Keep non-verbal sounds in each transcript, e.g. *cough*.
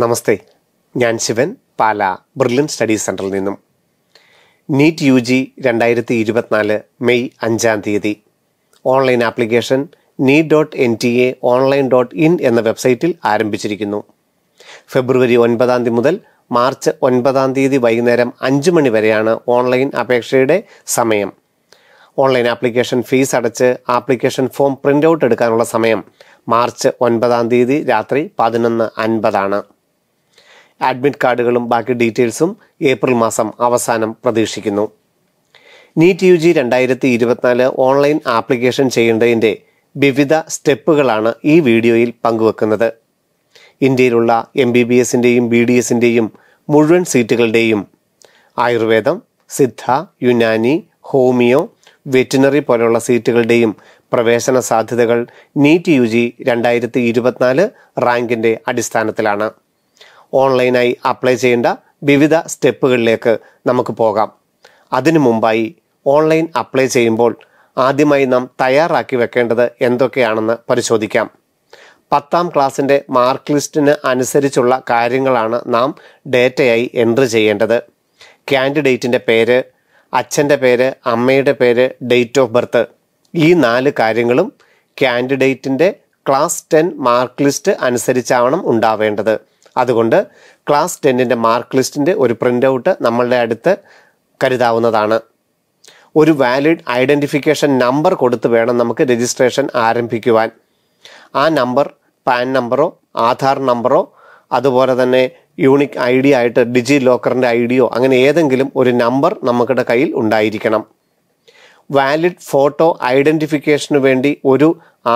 നമസ്തേ ഞാൻ ശിവൻ പാല brilliant study സെൻറ്ററിൽ നിന്നും നീറ്റ് യു ജി രണ്ടായിരത്തി ഇരുപത്തിനാല് മെയ് അഞ്ചാം തീയതി online application NEET dot N T A online dot in എന്ന വെബ്സൈറ്റിൽ ആരംഭിച്ചിരിക്കുന്നു ഫെബ്രുവരി ഒൻപതാം തീയതി മുതൽ മാർച്ച് ഒൻപതാം തീയതി വൈകുന്നേരം അഞ്ച് മണി വരെയാണ് ഓൺലൈൻ അപേക്ഷയുടെ സമയം ഓൺലൈൻ ആപ്ലിക്കേഷൻ ഫീസ് അടച്ച് ആപ്ലിക്കേഷൻ ഫോം പ്രിൻ്റ് ഔട്ട് എടുക്കാനുള്ള സമയം മാർച്ച് ഒൻപതാം തീയതി രാത്രി പതിനൊന്ന് അൻപതാണ് അഡ്മിറ്റ് കാർഡുകളും ബാക്കി ഡീറ്റെയിൽസും ഏപ്രിൽ മാസം അവസാനം പ്രതീക്ഷിക്കുന്നു നീറ്റ് യു ജി രണ്ടായിരത്തി ഇരുപത്തിനാല് ഓൺലൈൻ ആപ്ലിക്കേഷൻ ചെയ്യേണ്ടതിൻ്റെ വിവിധ സ്റ്റെപ്പുകളാണ് ഈ വീഡിയോയിൽ പങ്കുവെക്കുന്നത് ഇന്ത്യയിലുള്ള എം ബി ബി എസിൻ്റെയും ബി ഡി എസിൻ്റെയും മുഴുവൻ സീറ്റുകളുടെയും ആയുർവേദം സിദ്ധ യുനാനി ഹോമിയോ വെറ്റിനറി പോലെയുള്ള സീറ്റുകളുടെയും പ്രവേശന സാധ്യതകൾ നീറ്റ് യു ജി രണ്ടായിരത്തി ഇരുപത്തിനാല് റാങ്കിൻ്റെ അടിസ്ഥാനത്തിലാണ് ഓൺലൈനായി അപ്ലൈ ചെയ്യേണ്ട വിവിധ സ്റ്റെപ്പുകളിലേക്ക് നമുക്ക് പോകാം അതിനു മുമ്പായി ഓൺലൈൻ അപ്ലൈ ചെയ്യുമ്പോൾ ആദ്യമായി നാം തയ്യാറാക്കി വെക്കേണ്ടത് എന്തൊക്കെയാണെന്ന് പരിശോധിക്കാം പത്താം ക്ലാസ്സിൻ്റെ മാർക്ക് ലിസ്റ്റിന് അനുസരിച്ചുള്ള കാര്യങ്ങളാണ് നാം ഡേറ്റയായി എൻട്രി ചെയ്യേണ്ടത് ക്യാൻഡിഡേറ്റിൻ്റെ പേര് അച്ഛൻ്റെ പേര് അമ്മയുടെ പേര് ഡേറ്റ് ഓഫ് ബർത്ത് ഈ നാല് കാര്യങ്ങളും ക്യാൻഡിഡേറ്റിൻ്റെ ക്ലാസ് ടെൻ മാർക്ക് ലിസ്റ്റ് അനുസരിച്ചാവണം ഉണ്ടാവേണ്ടത് അതുകൊണ്ട് ക്ലാസ് ടെന്നിൻ്റെ മാർക്ക് ലിസ്റ്റിൻ്റെ ഒരു പ്രിൻ്റ് ഔട്ട് നമ്മളുടെ അടുത്ത് കരുതാവുന്നതാണ് ഒരു വാലിഡ് ഐഡൻറ്റിഫിക്കേഷൻ നമ്പർ കൊടുത്ത് വേണം നമുക്ക് രജിസ്ട്രേഷൻ ആരംഭിക്കുവാൻ ആ നമ്പർ പാൻ നമ്പറോ ആധാർ നമ്പറോ അതുപോലെ തന്നെ യൂണിക് ഐ ഡി ആയിട്ട് ഡിജി ലോക്കറിൻ്റെ ഐ ഡിയോ അങ്ങനെ ഏതെങ്കിലും ഒരു നമ്പർ നമുക്കുടെ കയ്യിൽ ഉണ്ടായിരിക്കണം വാലിഡ് ഫോട്ടോ ഐഡൻറ്റിഫിക്കേഷന് വേണ്ടി ഒരു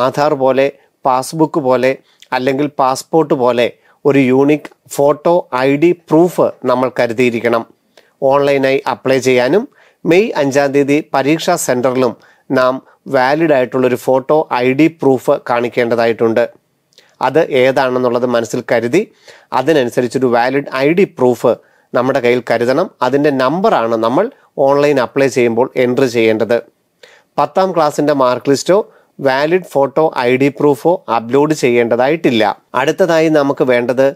ആധാർ പോലെ പാസ്ബുക്ക് പോലെ അല്ലെങ്കിൽ പാസ്പോർട്ട് പോലെ ഒരു unique photo I D proof നമ്മൾ കരുതിയിരിക്കണം ഓൺലൈനായി അപ്ലൈ ചെയ്യാനും മെയ് അഞ്ചാം തീയതി പരീക്ഷാ സെൻറ്ററിലും നാം വാലിഡ് ആയിട്ടുള്ളൊരു ഫോട്ടോ ഐ ഡി പ്രൂഫ് കാണിക്കേണ്ടതായിട്ടുണ്ട് അത് ഏതാണെന്നുള്ളത് മനസ്സിൽ കരുതി അതിനനുസരിച്ചൊരു വാലിഡ് ഐ ഡി പ്രൂഫ് നമ്മുടെ കയ്യിൽ കരുതണം അതിൻ്റെ നമ്പറാണ് നമ്മൾ ഓൺലൈൻ അപ്ലൈ ചെയ്യുമ്പോൾ എൻട്രി ചെയ്യേണ്ടത് പത്താം ക്ലാസ്സിൻ്റെ മാർക്ക് ലിസ്റ്റോ വാലിഡ് ഫോട്ടോ ഐ ഡി പ്രൂഫോ അപ്ലോഡ് ചെയ്യേണ്ടതായിട്ടില്ല അടുത്തതായി നമുക്ക് വേണ്ടത്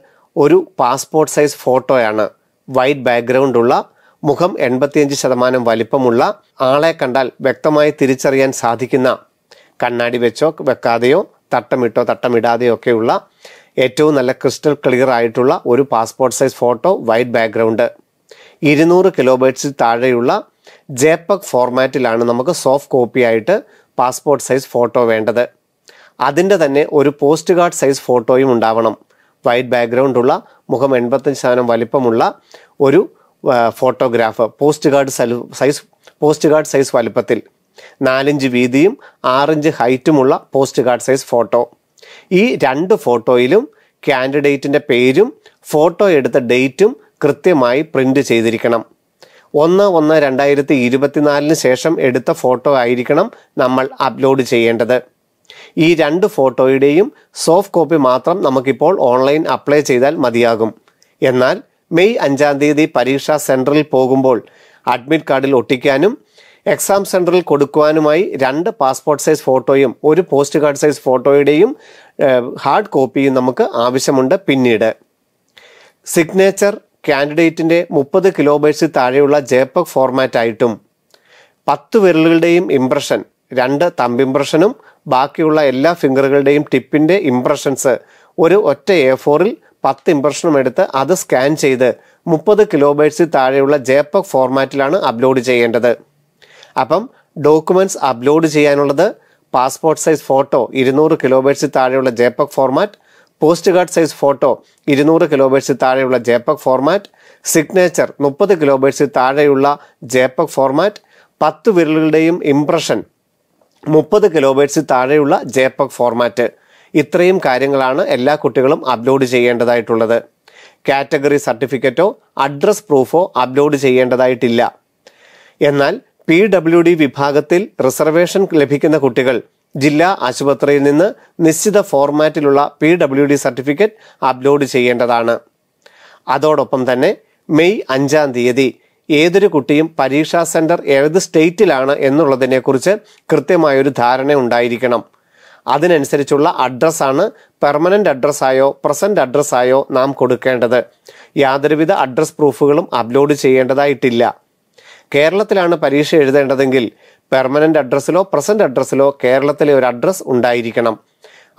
ഒരു പാസ്പോർട്ട് സൈസ് ഫോട്ടോയാണ് വൈറ്റ് ബാക്ക്ഗ്രൗണ്ട് ഉള്ള മുഖം എൺപത്തിയഞ്ച് ശതമാനം വലിപ്പമുള്ള ആളെ കണ്ടാൽ വ്യക്തമായി തിരിച്ചറിയാൻ സാധിക്കുന്ന കണ്ണാടി വെച്ചോ വെക്കാതെയോ തട്ടമിട്ടോ തട്ടമിടാതെയോ ഒക്കെയുള്ള ഏറ്റവും നല്ല ക്രിസ്റ്റൽ ക്ലിയർ ആയിട്ടുള്ള ഒരു passport size photo white background ഇരുന്നൂറ് കിലോബൈറ്റ്സിൽ താഴെയുള്ള ജേപ്പക് ഫോർമാറ്റിലാണ് നമുക്ക് സോഫ്റ്റ് കോപ്പി ആയിട്ട് പാസ്പോർട്ട് സൈസ് ഫോട്ടോ വേണ്ടത് അതിൻ്റെ തന്നെ ഒരു പോസ്റ്റ് കാർഡ് സൈസ് ഫോട്ടോയും ഉണ്ടാവണം വൈറ്റ് ബാക്ക്ഗ്രൗണ്ടുള്ള മുഖം എൺപത്തഞ്ച് ശതമാനം വലിപ്പമുള്ള ഒരു photograph post card size post card size വലുപ്പത്തിൽ നാലിഞ്ച് വീതിയും ആറിഞ്ച് ഹൈറ്റുമുള്ള പോസ്റ്റ് കാർഡ് സൈസ് ഫോട്ടോ ഈ രണ്ട് ഫോട്ടോയിലും ക്യാൻഡിഡേറ്റിൻ്റെ പേരും ഫോട്ടോ എടുത്ത ഡേറ്റും കൃത്യമായി പ്രിൻ്റ് ചെയ്തിരിക്കണം ഒന്ന് ഒന്ന് രണ്ടായിരത്തി ഇരുപത്തിനാലിന് ശേഷം എടുത്ത ഫോട്ടോ ആയിരിക്കണം നമ്മൾ അപ്ലോഡ് ചെയ്യേണ്ടത് ഈ രണ്ട് ഫോട്ടോയുടെയും സോഫ്റ്റ് കോപ്പി മാത്രം നമുക്കിപ്പോൾ ഓൺലൈൻ അപ്ലൈ ചെയ്താൽ മതിയാകും എന്നാൽ മെയ് അഞ്ചാം തീയതി പരീക്ഷാ സെൻറ്ററിൽ പോകുമ്പോൾ അഡ്മിറ്റ് കാർഡിൽ ഒട്ടിക്കാനും എക്സാം സെൻറ്ററിൽ കൊടുക്കുവാനുമായി രണ്ട് പാസ്പോർട്ട് സൈസ് ഫോട്ടോയും ഒരു പോസ്റ്റ് കാർഡ് സൈസ് ഫോട്ടോയുടെയും ഹാർഡ് കോപ്പിയും നമുക്ക് ആവശ്യമുണ്ട് പിന്നീട് സിഗ്നേച്ചർ കാൻഡിഡേറ്റിൻ്റെ മുപ്പത് കിലോബൈറ്റ്സിൽ താഴെയുള്ള ജേപ്പക് ഫോർമാറ്റ് ആയിട്ടും പത്ത് വിരലുകളുടെയും ഇംപ്രഷൻ രണ്ട് തമ്പ് ഇംപ്രഷനും ബാക്കിയുള്ള എല്ലാ ഫിംഗറുകളുടെയും ടിപ്പിൻ്റെ ഇംപ്രഷൻസ് ഒരു ഒറ്റ എ ഫോറിൽ പത്ത് ഇംപ്രഷനും എടുത്ത് അത് സ്കാൻ ചെയ്ത് മുപ്പത് കിലോബൈറ്റ്സിൽ താഴെയുള്ള ജേപ്പക് ഫോർമാറ്റിലാണ് അപ്ലോഡ് ചെയ്യേണ്ടത് അപ്പം ഡോക്യുമെൻറ്റ്സ് അപ്ലോഡ് ചെയ്യാനുള്ളത് പാസ്പോർട്ട് സൈസ് ഫോട്ടോ ഇരുന്നൂറ് കിലോബൈറ്റ്സിൽ താഴെയുള്ള JPEG format post card size photo ഇരുന്നൂറ് കിലോബൈറ്റ്സിൽ താഴെയുള്ള ജേപ്പക് ഫോർമാറ്റ് സിഗ്നേച്ചർ മുപ്പത് കിലോബൈറ്റ്സിൽ താഴെയുള്ള ജേപ്പക് ഫോർമാറ്റ് പത്ത് വിരലുകളുടെയും ഇംപ്രഷൻ മുപ്പത് കിലോബൈറ്റ്സിൽ താഴെയുള്ള ജേപ്പക് ഫോർമാറ്റ് ഇത്രയും കാര്യങ്ങളാണ് എല്ലാ കുട്ടികളും അപ്ലോഡ് ചെയ്യേണ്ടതായിട്ടുള്ളത് കാറ്റഗറി സർട്ടിഫിക്കറ്റോ അഡ്രസ് പ്രൂഫോ അപ്ലോഡ് ചെയ്യേണ്ടതായിട്ടില്ല എന്നാൽ പി ഡബ്ല്യു ഡി വിഭാഗത്തിൽ റിസർവേഷൻ ലഭിക്കുന്ന കുട്ടികൾ ജില്ലാ ആശുപത്രിയിൽ നിന്ന് നിശ്ചിത ഫോർമാറ്റിലുള്ള P W D certificate upload ചെയ്യേണ്ടതാണ് അതോടൊപ്പം തന്നെ മെയ് അഞ്ചാം തീയതി ഏതൊരു കുട്ടിയും പരീക്ഷാ സെന്റർ ഏത് സ്റ്റേറ്റിലാണ് എന്നുള്ളതിനെക്കുറിച്ച് കൃത്യമായൊരു ധാരണ ഉണ്ടായിരിക്കണം അതിനനുസരിച്ചുള്ള അഡ്രസ്സാണ് പെർമനന്റ് അഡ്രസ്സായോ പ്രസന്റ് അഡ്രസ്സായോ നാം കൊടുക്കേണ്ടത് യാതൊരുവിധ അഡ്രസ് പ്രൂഫുകളും അപ്ലോഡ് ചെയ്യേണ്ടതായിട്ടില്ല കേരളത്തിലാണ് പരീക്ഷ എഴുതേണ്ടതെങ്കിൽ പെർമനൻ്റ് അഡ്രസ്സിലോ പ്രസൻറ്റ് അഡ്രസ്സിലോ കേരളത്തിലെ ഒരു അഡ്രസ്സ് ഉണ്ടായിരിക്കണം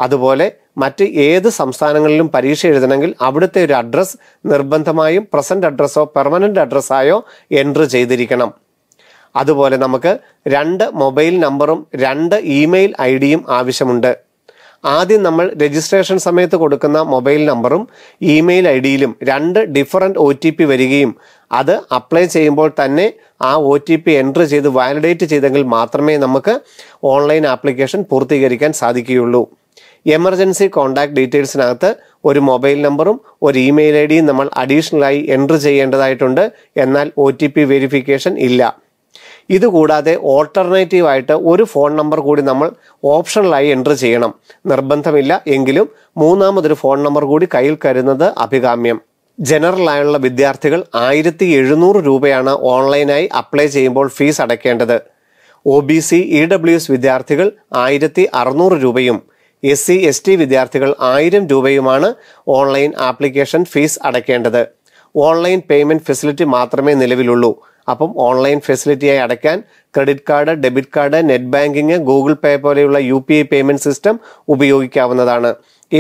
അതുപോലെ മറ്റ് ഏത് സംസ്ഥാനങ്ങളിലും പരീക്ഷ എഴുതണമെങ്കിൽ അവിടുത്തെ ഒരു അഡ്രസ്സ് നിർബന്ധമായും പ്രസൻറ്റ് അഡ്രസ്സോ പെർമനൻ്റ് അഡ്രസ്സായോ എൻട്രി ചെയ്തിരിക്കണം അതുപോലെ നമുക്ക് രണ്ട് മൊബൈൽ നമ്പറും രണ്ട് ഇമെയിൽ ഐ ഡിയും ആവശ്യമുണ്ട് ആദ്യം നമ്മൾ രജിസ്ട്രേഷൻ സമയത്ത് കൊടുക്കുന്ന മൊബൈൽ നമ്പറും ഇമെയിൽ ഐ ഡിയിലും രണ്ട് ഡിഫറൻറ്റ് ഒ ടി പി വരികയും അത് അപ്ലൈ ചെയ്യുമ്പോൾ തന്നെ ആ ഒ ടി പി എൻറ്റർ ചെയ്ത് വാലിഡേറ്റ് ചെയ്തെങ്കിൽ മാത്രമേ നമുക്ക് ഓൺലൈൻ ആപ്ലിക്കേഷൻ പൂർത്തീകരിക്കാൻ സാധിക്കുകയുള്ളൂ എമർജൻസി കോൺടാക്ട് ഡീറ്റെയിൽസിനകത്ത് ഒരു മൊബൈൽ നമ്പറും ഒരു ഇമെയിൽ ഐ ഡിയും നമ്മൾ അഡീഷണലായി എൻറ്റർ ചെയ്യേണ്ടതായിട്ടുണ്ട് എന്നാൽ ഒ ടി പി വെരിഫിക്കേഷൻ ഇല്ല ഇതുകൂടാതെ ഓൾട്ടർനേറ്റീവായിട്ട് ഒരു ഫോൺ നമ്പർ കൂടി നമ്മൾ ഓപ്ഷണലായി എൻ്റർ ചെയ്യണം നിർബന്ധമില്ല എങ്കിലും മൂന്നാമതൊരു ഫോൺ നമ്പർ കൂടി കയ്യിൽ കരുതുന്നത് അഭികാമ്യം ജനറലായുള്ള വിദ്യാർത്ഥികൾ ആയിരത്തി എഴുന്നൂറ് രൂപയാണ് ഓൺലൈനായി അപ്ലൈ ചെയ്യുമ്പോൾ ഫീസ് അടയ്ക്കേണ്ടത് O B C E W S വിദ്യാർത്ഥികൾ ആയിരത്തി അറുന്നൂറ് രൂപയും എസ് സി എസ് ടി വിദ്യാർത്ഥികൾ ആയിരം രൂപയുമാണ് ഓൺലൈൻ ആപ്ലിക്കേഷൻ ഫീസ് അടയ്ക്കേണ്ടത് ഓൺലൈൻ പേയ്മെൻറ്റ് ഫെസിലിറ്റി മാത്രമേ നിലവിലുള്ളൂ അപ്പം ഓൺലൈൻ ഫെസിലിറ്റിയായി അടയ്ക്കാൻ credit card debit card net banking Google Pay പോലെയുള്ള U P I payment system ഉപയോഗിക്കാവുന്നതാണ്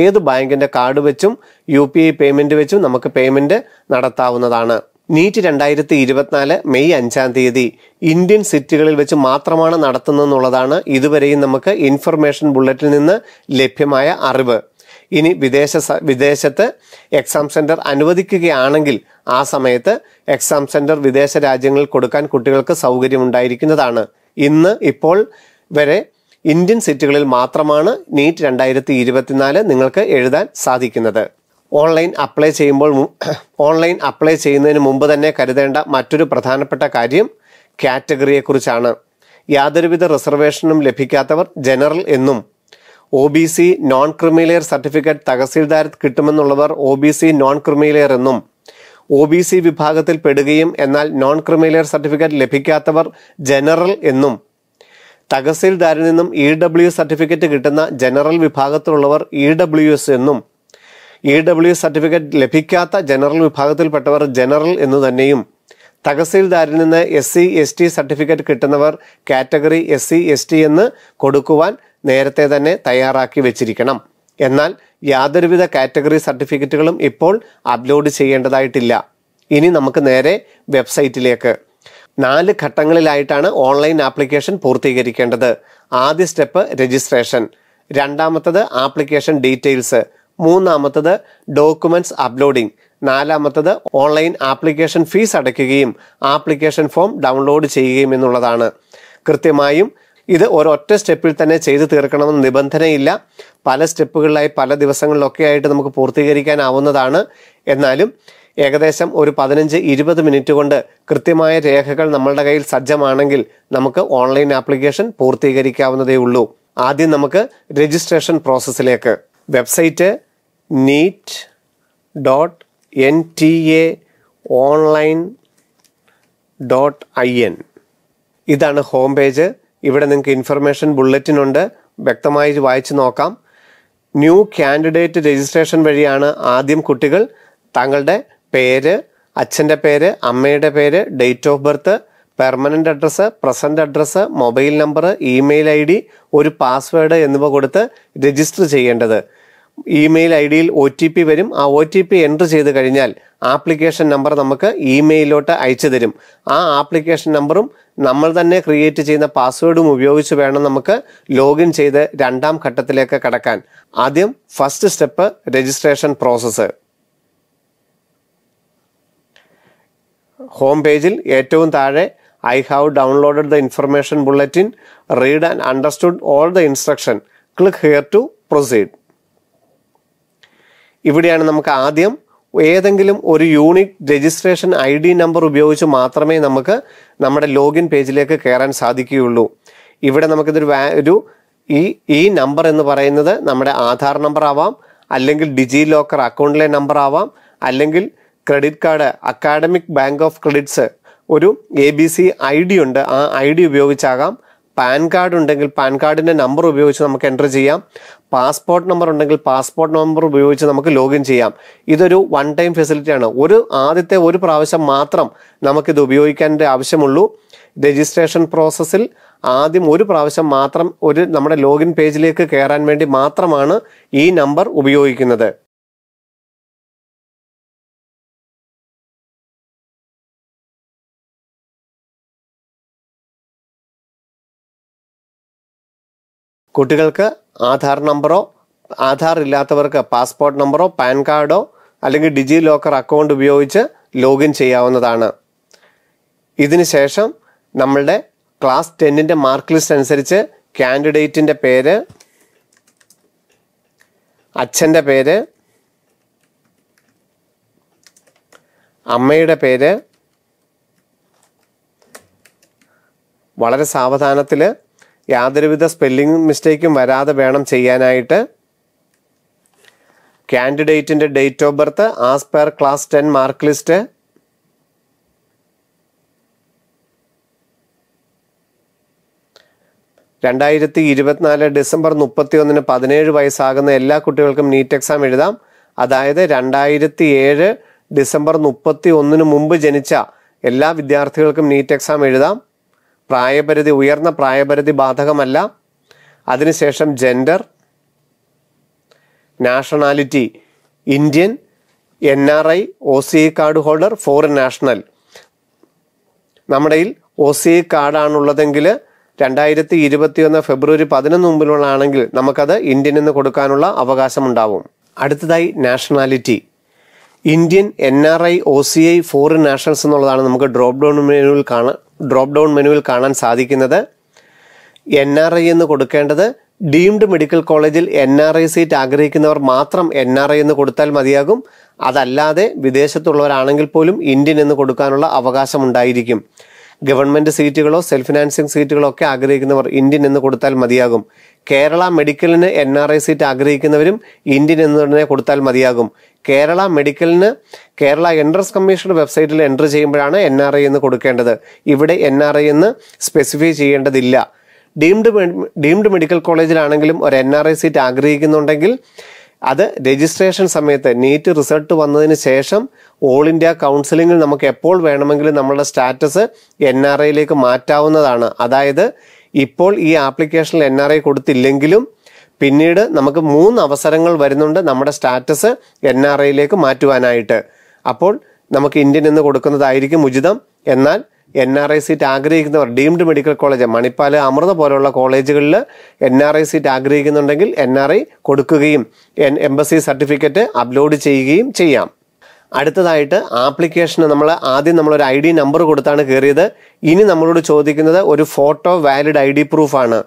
ഏത് ബാങ്കിൻ്റെ കാർഡ് വെച്ചും യു പി ഐ പേയ്മെൻറ്റ് വെച്ചും നമുക്ക് പേയ്മെൻറ്റ് നടത്താവുന്നതാണ് നീറ്റ് രണ്ടായിരത്തി ഇരുപത്തിനാല് മെയ് അഞ്ചാം തീയതി ഇന്ത്യൻ സിറ്റികളിൽ വെച്ച് മാത്രമാണ് നടത്തുന്നതെന്നുള്ളതാണ് ഇതുവരെയും നമുക്ക് ഇൻഫർമേഷൻ ബുള്ളറ്റിൽ നിന്ന് ലഭ്യമായ അറിവ് ഇനി വിദേശ വിദേശത്ത് എക്സാം സെൻറ്റർ അനുവദിക്കുകയാണെങ്കിൽ ആ സമയത്ത് എക്സാം സെൻറ്റർ വിദേശ രാജ്യങ്ങളിൽ കൊടുക്കാൻ കുട്ടികൾക്ക് സൗകര്യമുണ്ടായിരിക്കുന്നതാണ് ഇന്ന് ഇപ്പോൾ വരെ ഇന്ത്യൻ സിറ്റികളിൽ മാത്രമാണ് നീറ്റ് രണ്ടായിരത്തി ഇരുപത്തിനാല് നിങ്ങൾക്ക് എഴുതാൻ സാധിക്കുന്നത് ഓൺലൈൻ അപ്ലൈ ചെയ്യുമ്പോൾ *coughs* ഓൺലൈൻ അപ്ലൈ ചെയ്യുന്നതിന് മുമ്പ് തന്നെ കരുതേണ്ട മറ്റൊരു പ്രധാനപ്പെട്ട കാര്യം കാറ്റഗറിയെക്കുറിച്ചാണ് യാതൊരുവിധ റിസർവേഷനും ലഭിക്കാത്തവർ ജനറൽ എന്നും O B C non creamy layer certificate tahsildar കിട്ടുമെന്നുള്ളവർ O B C non creamy layer എന്നും ഒ ബി സി വിഭാഗത്തിൽ പെടുകയും എന്നാൽ നോൺ ക്രിമിലെയർ സർട്ടിഫിക്കറ്റ് ലഭിക്കാത്തവർ ജനറൽ എന്നും തഹസീൽദാരിൽ നിന്നും ഇ ഡബ്ല്യു സർട്ടിഫിക്കറ്റ് കിട്ടുന്ന ജനറൽ വിഭാഗത്തിലുള്ളവർ ഇ ഡബ്ല്യു എസ് എന്നും ഇ ഡബ്ല്യു സർട്ടിഫിക്കറ്റ് ലഭിക്കാത്ത ജനറൽ വിഭാഗത്തിൽപ്പെട്ടവർ ജനറൽ എന്നു തന്നെയും തഹസീൽദാരിൽ നിന്ന് S C S T certificate കിട്ടുന്നവർ category S C S T എന്ന് കൊടുക്കുവാൻ നേരത്തെ തന്നെ തയ്യാറാക്കി വെച്ചിരിക്കണം എന്നാൽ യാതൊരുവിധ കാറ്റഗറി സർട്ടിഫിക്കറ്റുകളും ഇപ്പോൾ അപ്ലോഡ് ചെയ്യേണ്ടതായിട്ടില്ല ഇനി നമുക്ക് നേരെ വെബ്സൈറ്റിലേക്ക് നാല് ഘട്ടങ്ങളിലായിട്ടാണ് ഓൺലൈൻ ആപ്ലിക്കേഷൻ പൂർത്തീകരിക്കേണ്ടത് ആദ്യ സ്റ്റെപ്പ് രജിസ്ട്രേഷൻ രണ്ടാമത്തത് ആപ്ലിക്കേഷൻ ഡീറ്റെയിൽസ് മൂന്നാമത്തത് ഡോക്യുമെന്റ്സ് അപ്ലോഡിംഗ് നാലാമത്തത് ഓൺലൈൻ ആപ്ലിക്കേഷൻ ഫീസ് അടയ്ക്കുകയും ആപ്ലിക്കേഷൻ ഫോം ഡൗൺലോഡ് ചെയ്യുകയും എന്നുള്ളതാണ് കൃത്യമായും ഇത് ഒരൊറ്റ സ്റ്റെപ്പിൽ തന്നെ ചെയ്തു തീർക്കണമെന്ന് നിബന്ധനയില്ല പല സ്റ്റെപ്പുകളിലായി പല ദിവസങ്ങളിലൊക്കെ ആയിട്ട് നമുക്ക് പൂർത്തീകരിക്കാനാവുന്നതാണ് എന്നാലും ഏകദേശം ഒരു പതിനഞ്ച് ഇരുപത് മിനിറ്റ് കൊണ്ട് കൃത്യമായ രേഖകൾ നമ്മളുടെ കയ്യിൽ സജ്ജമാണെങ്കിൽ നമുക്ക് ഓൺലൈൻ ആപ്ലിക്കേഷൻ പൂർത്തീകരിക്കാവുന്നതേ ഉള്ളൂ ആദ്യം നമുക്ക് രജിസ്ട്രേഷൻ പ്രോസസ്സിലേക്ക് website NEET dot N T A online dot I N ഇതാണ് ഹോം പേജ് ഇവിടെ നിങ്ങൾക്ക് ഇൻഫർമേഷൻ ബുള്ളറ്റിനുണ്ട് വ്യക്തമായി വായിച്ചു നോക്കാം ന്യൂ കാൻഡിഡേറ്റ് രജിസ്ട്രേഷൻ വഴിയാണ് ആദ്യം കുട്ടികൾ താങ്കളുടെ പേര് അച്ഛൻ്റെ പേര് അമ്മയുടെ പേര് date of birth permanent address present address mobile number email I D ഒരു പാസ്വേഡ് എന്നിവ കൊടുത്ത് രജിസ്റ്റർ ചെയ്യേണ്ടത് ഇമെയിൽ ഐ ഡിയിൽ ഒ ടി പി വരും ആ ഒ ടി പി എൻ്റർ ചെയ്ത് കഴിഞ്ഞാൽ ആപ്ലിക്കേഷൻ നമ്പർ നമുക്ക് ഇമെയിലോട്ട് അയച്ചു തരും ആ ആപ്ലിക്കേഷൻ നമ്പറും നമ്മൾ തന്നെ ക്രിയേറ്റ് ചെയ്യുന്ന പാസ്വേഡും ഉപയോഗിച്ച് വേണം നമുക്ക് ലോഗിൻ ചെയ്ത് രണ്ടാം ഘട്ടത്തിലേക്ക് കടക്കാൻ ആദ്യം first step registration process home പേജിൽ ഏറ്റവും താഴെ I have downloaded the information bulletin read and understood all the instruction click here to proceed ഇവിടെയാണ് നമുക്ക് ആദ്യം ഏതെങ്കിലും ഒരു unique registration I D number ഉപയോഗിച്ച് മാത്രമേ നമുക്ക് നമ്മുടെ ലോഗിൻ പേജിലേക്ക് കയറാൻ സാധിക്കുകയുള്ളൂ ഇവിടെ നമുക്കിതൊരു വാ ഒരു ഈ ഈ നമ്പർ എന്ന് പറയുന്നത് നമ്മുടെ ആധാർ നമ്പർ ആവാം അല്ലെങ്കിൽ ഡിജി ലോക്കർ അക്കൗണ്ടിലെ നമ്പർ ആവാം അല്ലെങ്കിൽ credit card academic bank of credits ഒരു A B C I D ഉണ്ട് ആ ഐ ഡി ഉപയോഗിച്ചാകാം പാൻ കാർഡ് ഉണ്ടെങ്കിൽ പാൻ കാർഡിൻ്റെ നമ്പർ ഉപയോഗിച്ച് നമുക്ക് എൻ്റർ ചെയ്യാം പാസ്പോർട്ട് നമ്പർ ഉണ്ടെങ്കിൽ പാസ്പോർട്ട് നമ്പർ ഉപയോഗിച്ച് നമുക്ക് ലോഗിൻ ചെയ്യാം ഇതൊരു വൺ ടൈം ഫെസിലിറ്റിയാണ് ഒരു ആദ്യത്തെ ഒരു പ്രാവശ്യം മാത്രം നമുക്കിത് ഉപയോഗിക്കേണ്ട ആവശ്യമുള്ളൂ രജിസ്ട്രേഷൻ പ്രോസസ്സിൽ ആദ്യം ഒരു പ്രാവശ്യം മാത്രം ഒരു നമ്മുടെ ലോഗിൻ പേജിലേക്ക് കയറാൻ വേണ്ടി മാത്രമാണ് ഈ നമ്പർ ഉപയോഗിക്കുന്നത് കുട്ടികൾക്ക് ആധാർ നമ്പറോ ആധാർ ഇല്ലാത്തവർക്ക് പാസ്പോർട്ട് നമ്പറോ പാൻ കാർഡോ അല്ലെങ്കിൽ ഡിജി ലോക്കർ അക്കൗണ്ട് ഉപയോഗിച്ച് ലോഗിൻ ചെയ്യാവുന്നതാണ് ഇതിനുശേഷം നമ്മളുടെ ക്ലാസ് ടെന്നിൻ്റെ മാർക്ക് ലിസ്റ്റ് അനുസരിച്ച് കാൻഡിഡേറ്റിൻ്റെ പേര് അച്ഛൻ്റെ പേര് അമ്മയുടെ പേര് വളരെ സാവധാനത്തിൽ യാതൊരുവിധ സ്പെല്ലിംഗ് മിസ്റ്റേക്കും വരാതെ വേണം ചെയ്യാനായിട്ട് കാൻഡിഡേറ്റിൻ്റെ date of birth as per class ten mark list രണ്ടായിരത്തി ഇരുപത്തിനാല് ഡിസംബർ മുപ്പത്തി ഒന്നിന് പതിനേഴ് വയസ്സാകുന്ന എല്ലാ കുട്ടികൾക്കും നീറ്റ് എക്സാം എഴുതാം അതായത് രണ്ടായിരത്തി ഏഴ് ഡിസംബർ മുപ്പത്തി ഒന്നിന് മുമ്പ് ജനിച്ച എല്ലാ വിദ്യാർത്ഥികൾക്കും നീറ്റ് എക്സാം എഴുതാം പ്രായപരിധി ഉയർന്ന പ്രായപരിധി ബാധകമല്ല അതിനുശേഷം gender nationality Indian N R I O C card holder foreign national നമ്മുടെയിൽ ഒ സി കാർഡാണുള്ളതെങ്കിൽ രണ്ടായിരത്തി ഇരുപത്തിയൊന്ന് ഫെബ്രുവരി പതിനൊന്ന് മുമ്പിലുള്ളതാണെങ്കിൽ നമുക്കത് ഇന്ത്യൻ എന്ന് കൊടുക്കാനുള്ള അവകാശമുണ്ടാവും അടുത്തതായി nationality Indian N R I O C I foreign nationals എന്നുള്ളതാണ് നമുക്ക് ഡ്രോപ്പ് ഡൗൺ മെനുവിൽ കാണാൻ ഡ്രോപ്പ് ഡൗൺ മെനുവിൽ കാണാൻ സാധിക്കുന്നത് എൻ ആർ ഐ എന്ന് കൊടുക്കേണ്ടത് ഡീംഡ് മെഡിക്കൽ കോളേജിൽ എൻ ആർ ഐ സീറ്റ് ആഗ്രഹിക്കുന്നവർ മാത്രം എൻ ആർ ഐ എന്ന് കൊടുത്താൽ മതിയാകും അതല്ലാതെ വിദേശത്തുള്ളവരാണെങ്കിൽ പോലും ഇന്ത്യൻ എന്ന് കൊടുക്കാനുള്ള അവകാശം ഉണ്ടായിരിക്കും ഗവൺമെൻറ് സീറ്റുകളോ സെൽഫ് ഫിനാൻസിങ് സീറ്റുകളോ ഒക്കെ ആഗ്രഹിക്കുന്നവർ ഇന്ത്യൻ എന്ന് കൊടുത്താൽ മതിയാകും കേരള മെഡിക്കലിന് എൻ ആർ ഐ സീറ്റ് ആഗ്രഹിക്കുന്നവരും ഇന്ത്യൻ എന്നതിനെ കൊടുത്താൽ മതിയാകും കേരള മെഡിക്കലിന് Kerala entrance commission website enter ചെയ്യുമ്പോഴാണ് എൻ ആർ ഐ എന്ന് കൊടുക്കേണ്ടത് ഇവിടെ എൻ ആർ ഐ എന്ന് സ്പെസിഫൈ ചെയ്യേണ്ടതില്ല ഡീംഡ് ഡീംഡ് മെഡിക്കൽ കോളേജിലാണെങ്കിലും ഒരു എൻ ആർ ഐ സീറ്റ് ആഗ്രഹിക്കുന്നുണ്ടെങ്കിൽ അത് രജിസ്ട്രേഷൻ സമയത്ത് നീറ്റ് റിസൾട്ട് വന്നതിന് ശേഷം ഓൾ ഇന്ത്യ കൗൺസിലിങ്ങിൽ നമുക്ക് എപ്പോൾ വേണമെങ്കിലും നമ്മളുടെ സ്റ്റാറ്റസ് എൻ ആർ ഐയിലേക്ക് മാറ്റാവുന്നതാണ് അതായത് ഇപ്പോൾ ഈ ആപ്ലിക്കേഷനിൽ എൻ ആർ ഐ കൊടുത്തില്ലെങ്കിലും പിന്നീട് നമുക്ക് മൂന്ന് അവസരങ്ങൾ വരുന്നുണ്ട് നമ്മുടെ സ്റ്റാറ്റസ് എൻ ആർ ഐയിലേക്ക് മാറ്റുവാനായിട്ട് അപ്പോൾ നമുക്ക് ഇന്ത്യൻ എന്ന് കൊടുക്കുന്നതായിരിക്കും ഉചിതം എന്നാൽ എൻ ആർ ഐ സീറ്റ് ആഗ്രഹിക്കുന്നവർ deemed medical college Manipal Amrita പോലെയുള്ള കോളേജുകളിൽ എൻ ആർ ഐ സീറ്റ് ആഗ്രഹിക്കുന്നുണ്ടെങ്കിൽ എൻ ആർ ഐ കൊടുക്കുകയും എംബസി സർട്ടിഫിക്കറ്റ് അപ്ലോഡ് ചെയ്യുകയും ചെയ്യാം അടുത്തതായിട്ട് ആപ്ലിക്കേഷന് നമ്മൾ ആദ്യം നമ്മളൊരു ഐ ഡി നമ്പർ കൊടുത്താണ് കയറിയത് ഇനി നമ്മളോട് ചോദിക്കുന്നത് ഒരു ഫോട്ടോ വാലിഡ് ഐ ഡി പ്രൂഫാണ്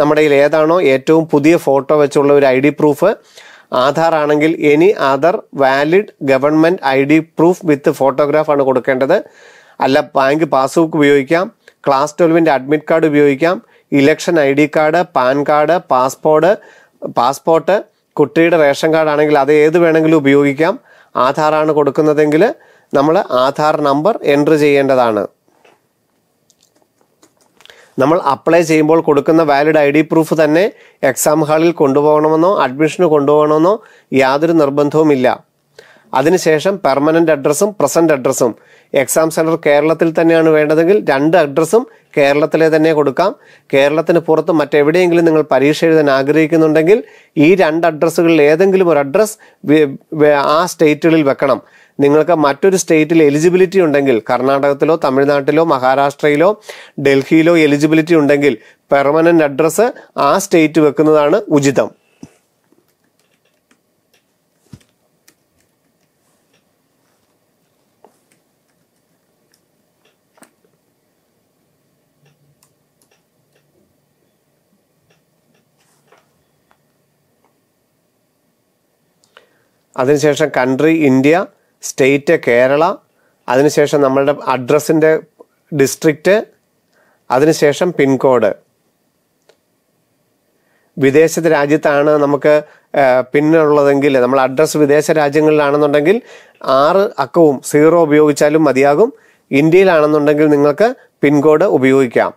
നമ്മുടെ കയ്യിൽ ഏതാണോ ഏറ്റവും പുതിയ ഫോട്ടോ വെച്ചുള്ള ഒരു ഐ ഡി പ്രൂഫ് ആധാർ ആണെങ്കിൽ any other valid government I D proof with ഫോട്ടോഗ്രാഫാണ് കൊടുക്കേണ്ടത് അല്ല ബാങ്ക് പാസ്ബുക്ക് ഉപയോഗിക്കാം ക്ലാസ് ട്വൽവിൻ്റെ അഡ്മിറ്റ് കാർഡ് ഉപയോഗിക്കാം election I D card PAN card passport passport കുട്ടിയുടെ റേഷൻ കാർഡ് ആണെങ്കിൽ അത് ഏത് വേണമെങ്കിലും ഉപയോഗിക്കാം ആധാറാണ് കൊടുക്കുന്നതെങ്കിൽ നമ്മൾ ആധാർ നമ്പർ എൻട്രി ചെയ്യേണ്ടതാണ് നമ്മൾ അപ്ലൈ ചെയ്യുമ്പോൾ കൊടുക്കുന്ന വാലിഡ് ഐ ഡി പ്രൂഫ് തന്നെ എക്സാം ഹാളിൽ കൊണ്ടുപോകണമെന്നോ അഡ്മിഷന് കൊണ്ടുപോകണമെന്നോ യാതൊരു നിർബന്ധവുമില്ല അതിനുശേഷം പെർമനന്റ് അഡ്രസ്സും പ്രസന്റ് അഡ്രസ്സും എക്സാം സെന്റർ കേരളത്തിൽ തന്നെയാണ് വേണ്ടതെങ്കിൽ രണ്ട് അഡ്രസ്സും കേരളത്തിലെ തന്നെ കൊടുക്കാം കേരളത്തിന് പുറത്ത് മറ്റെവിടെയെങ്കിലും നിങ്ങൾ പരീക്ഷ എഴുതാൻ ആഗ്രഹിക്കുന്നുണ്ടെങ്കിൽ ഈ രണ്ട് അഡ്രസ്സുകളിൽ ഏതെങ്കിലും ഒരു അഡ്രസ് ആ സ്റ്റേറ്റുകളിൽ വെക്കണം നിങ്ങൾക്ക് മറ്റൊരു സ്റ്റേറ്റിൽ എലിജിബിലിറ്റി ഉണ്ടെങ്കിൽ കർണാടകത്തിലോ തമിഴ്നാട്ടിലോ മഹാരാഷ്ട്രയിലോ ഡൽഹിയിലോ എലിജിബിലിറ്റി ഉണ്ടെങ്കിൽ പെർമനന്റ് അഡ്രസ്സ് ആ സ്റ്റേറ്റ് വെക്കുന്നതാണ് ഉചിതം അതിനുശേഷം കൺട്രി ഇന്ത്യ സ്റ്റേറ്റ് കേരള അതിനുശേഷം നമ്മളുടെ അഡ്രസ്സിൻ്റെ ഡിസ്ട്രിക്റ്റ് അതിനുശേഷം പിൻകോഡ് വിദേശ രാജ്യത്താണ് നമുക്ക് പിന്നുള്ളതെങ്കിൽ നമ്മൾ അഡ്രസ്സ് വിദേശ രാജ്യങ്ങളിലാണെന്നുണ്ടെങ്കിൽ ആറ് അക്കവും സീറോ ഉപയോഗിച്ചാലും മതിയാകും ഇന്ത്യയിലാണെന്നുണ്ടെങ്കിൽ നിങ്ങൾക്ക് പിൻകോഡ് ഉപയോഗിക്കാം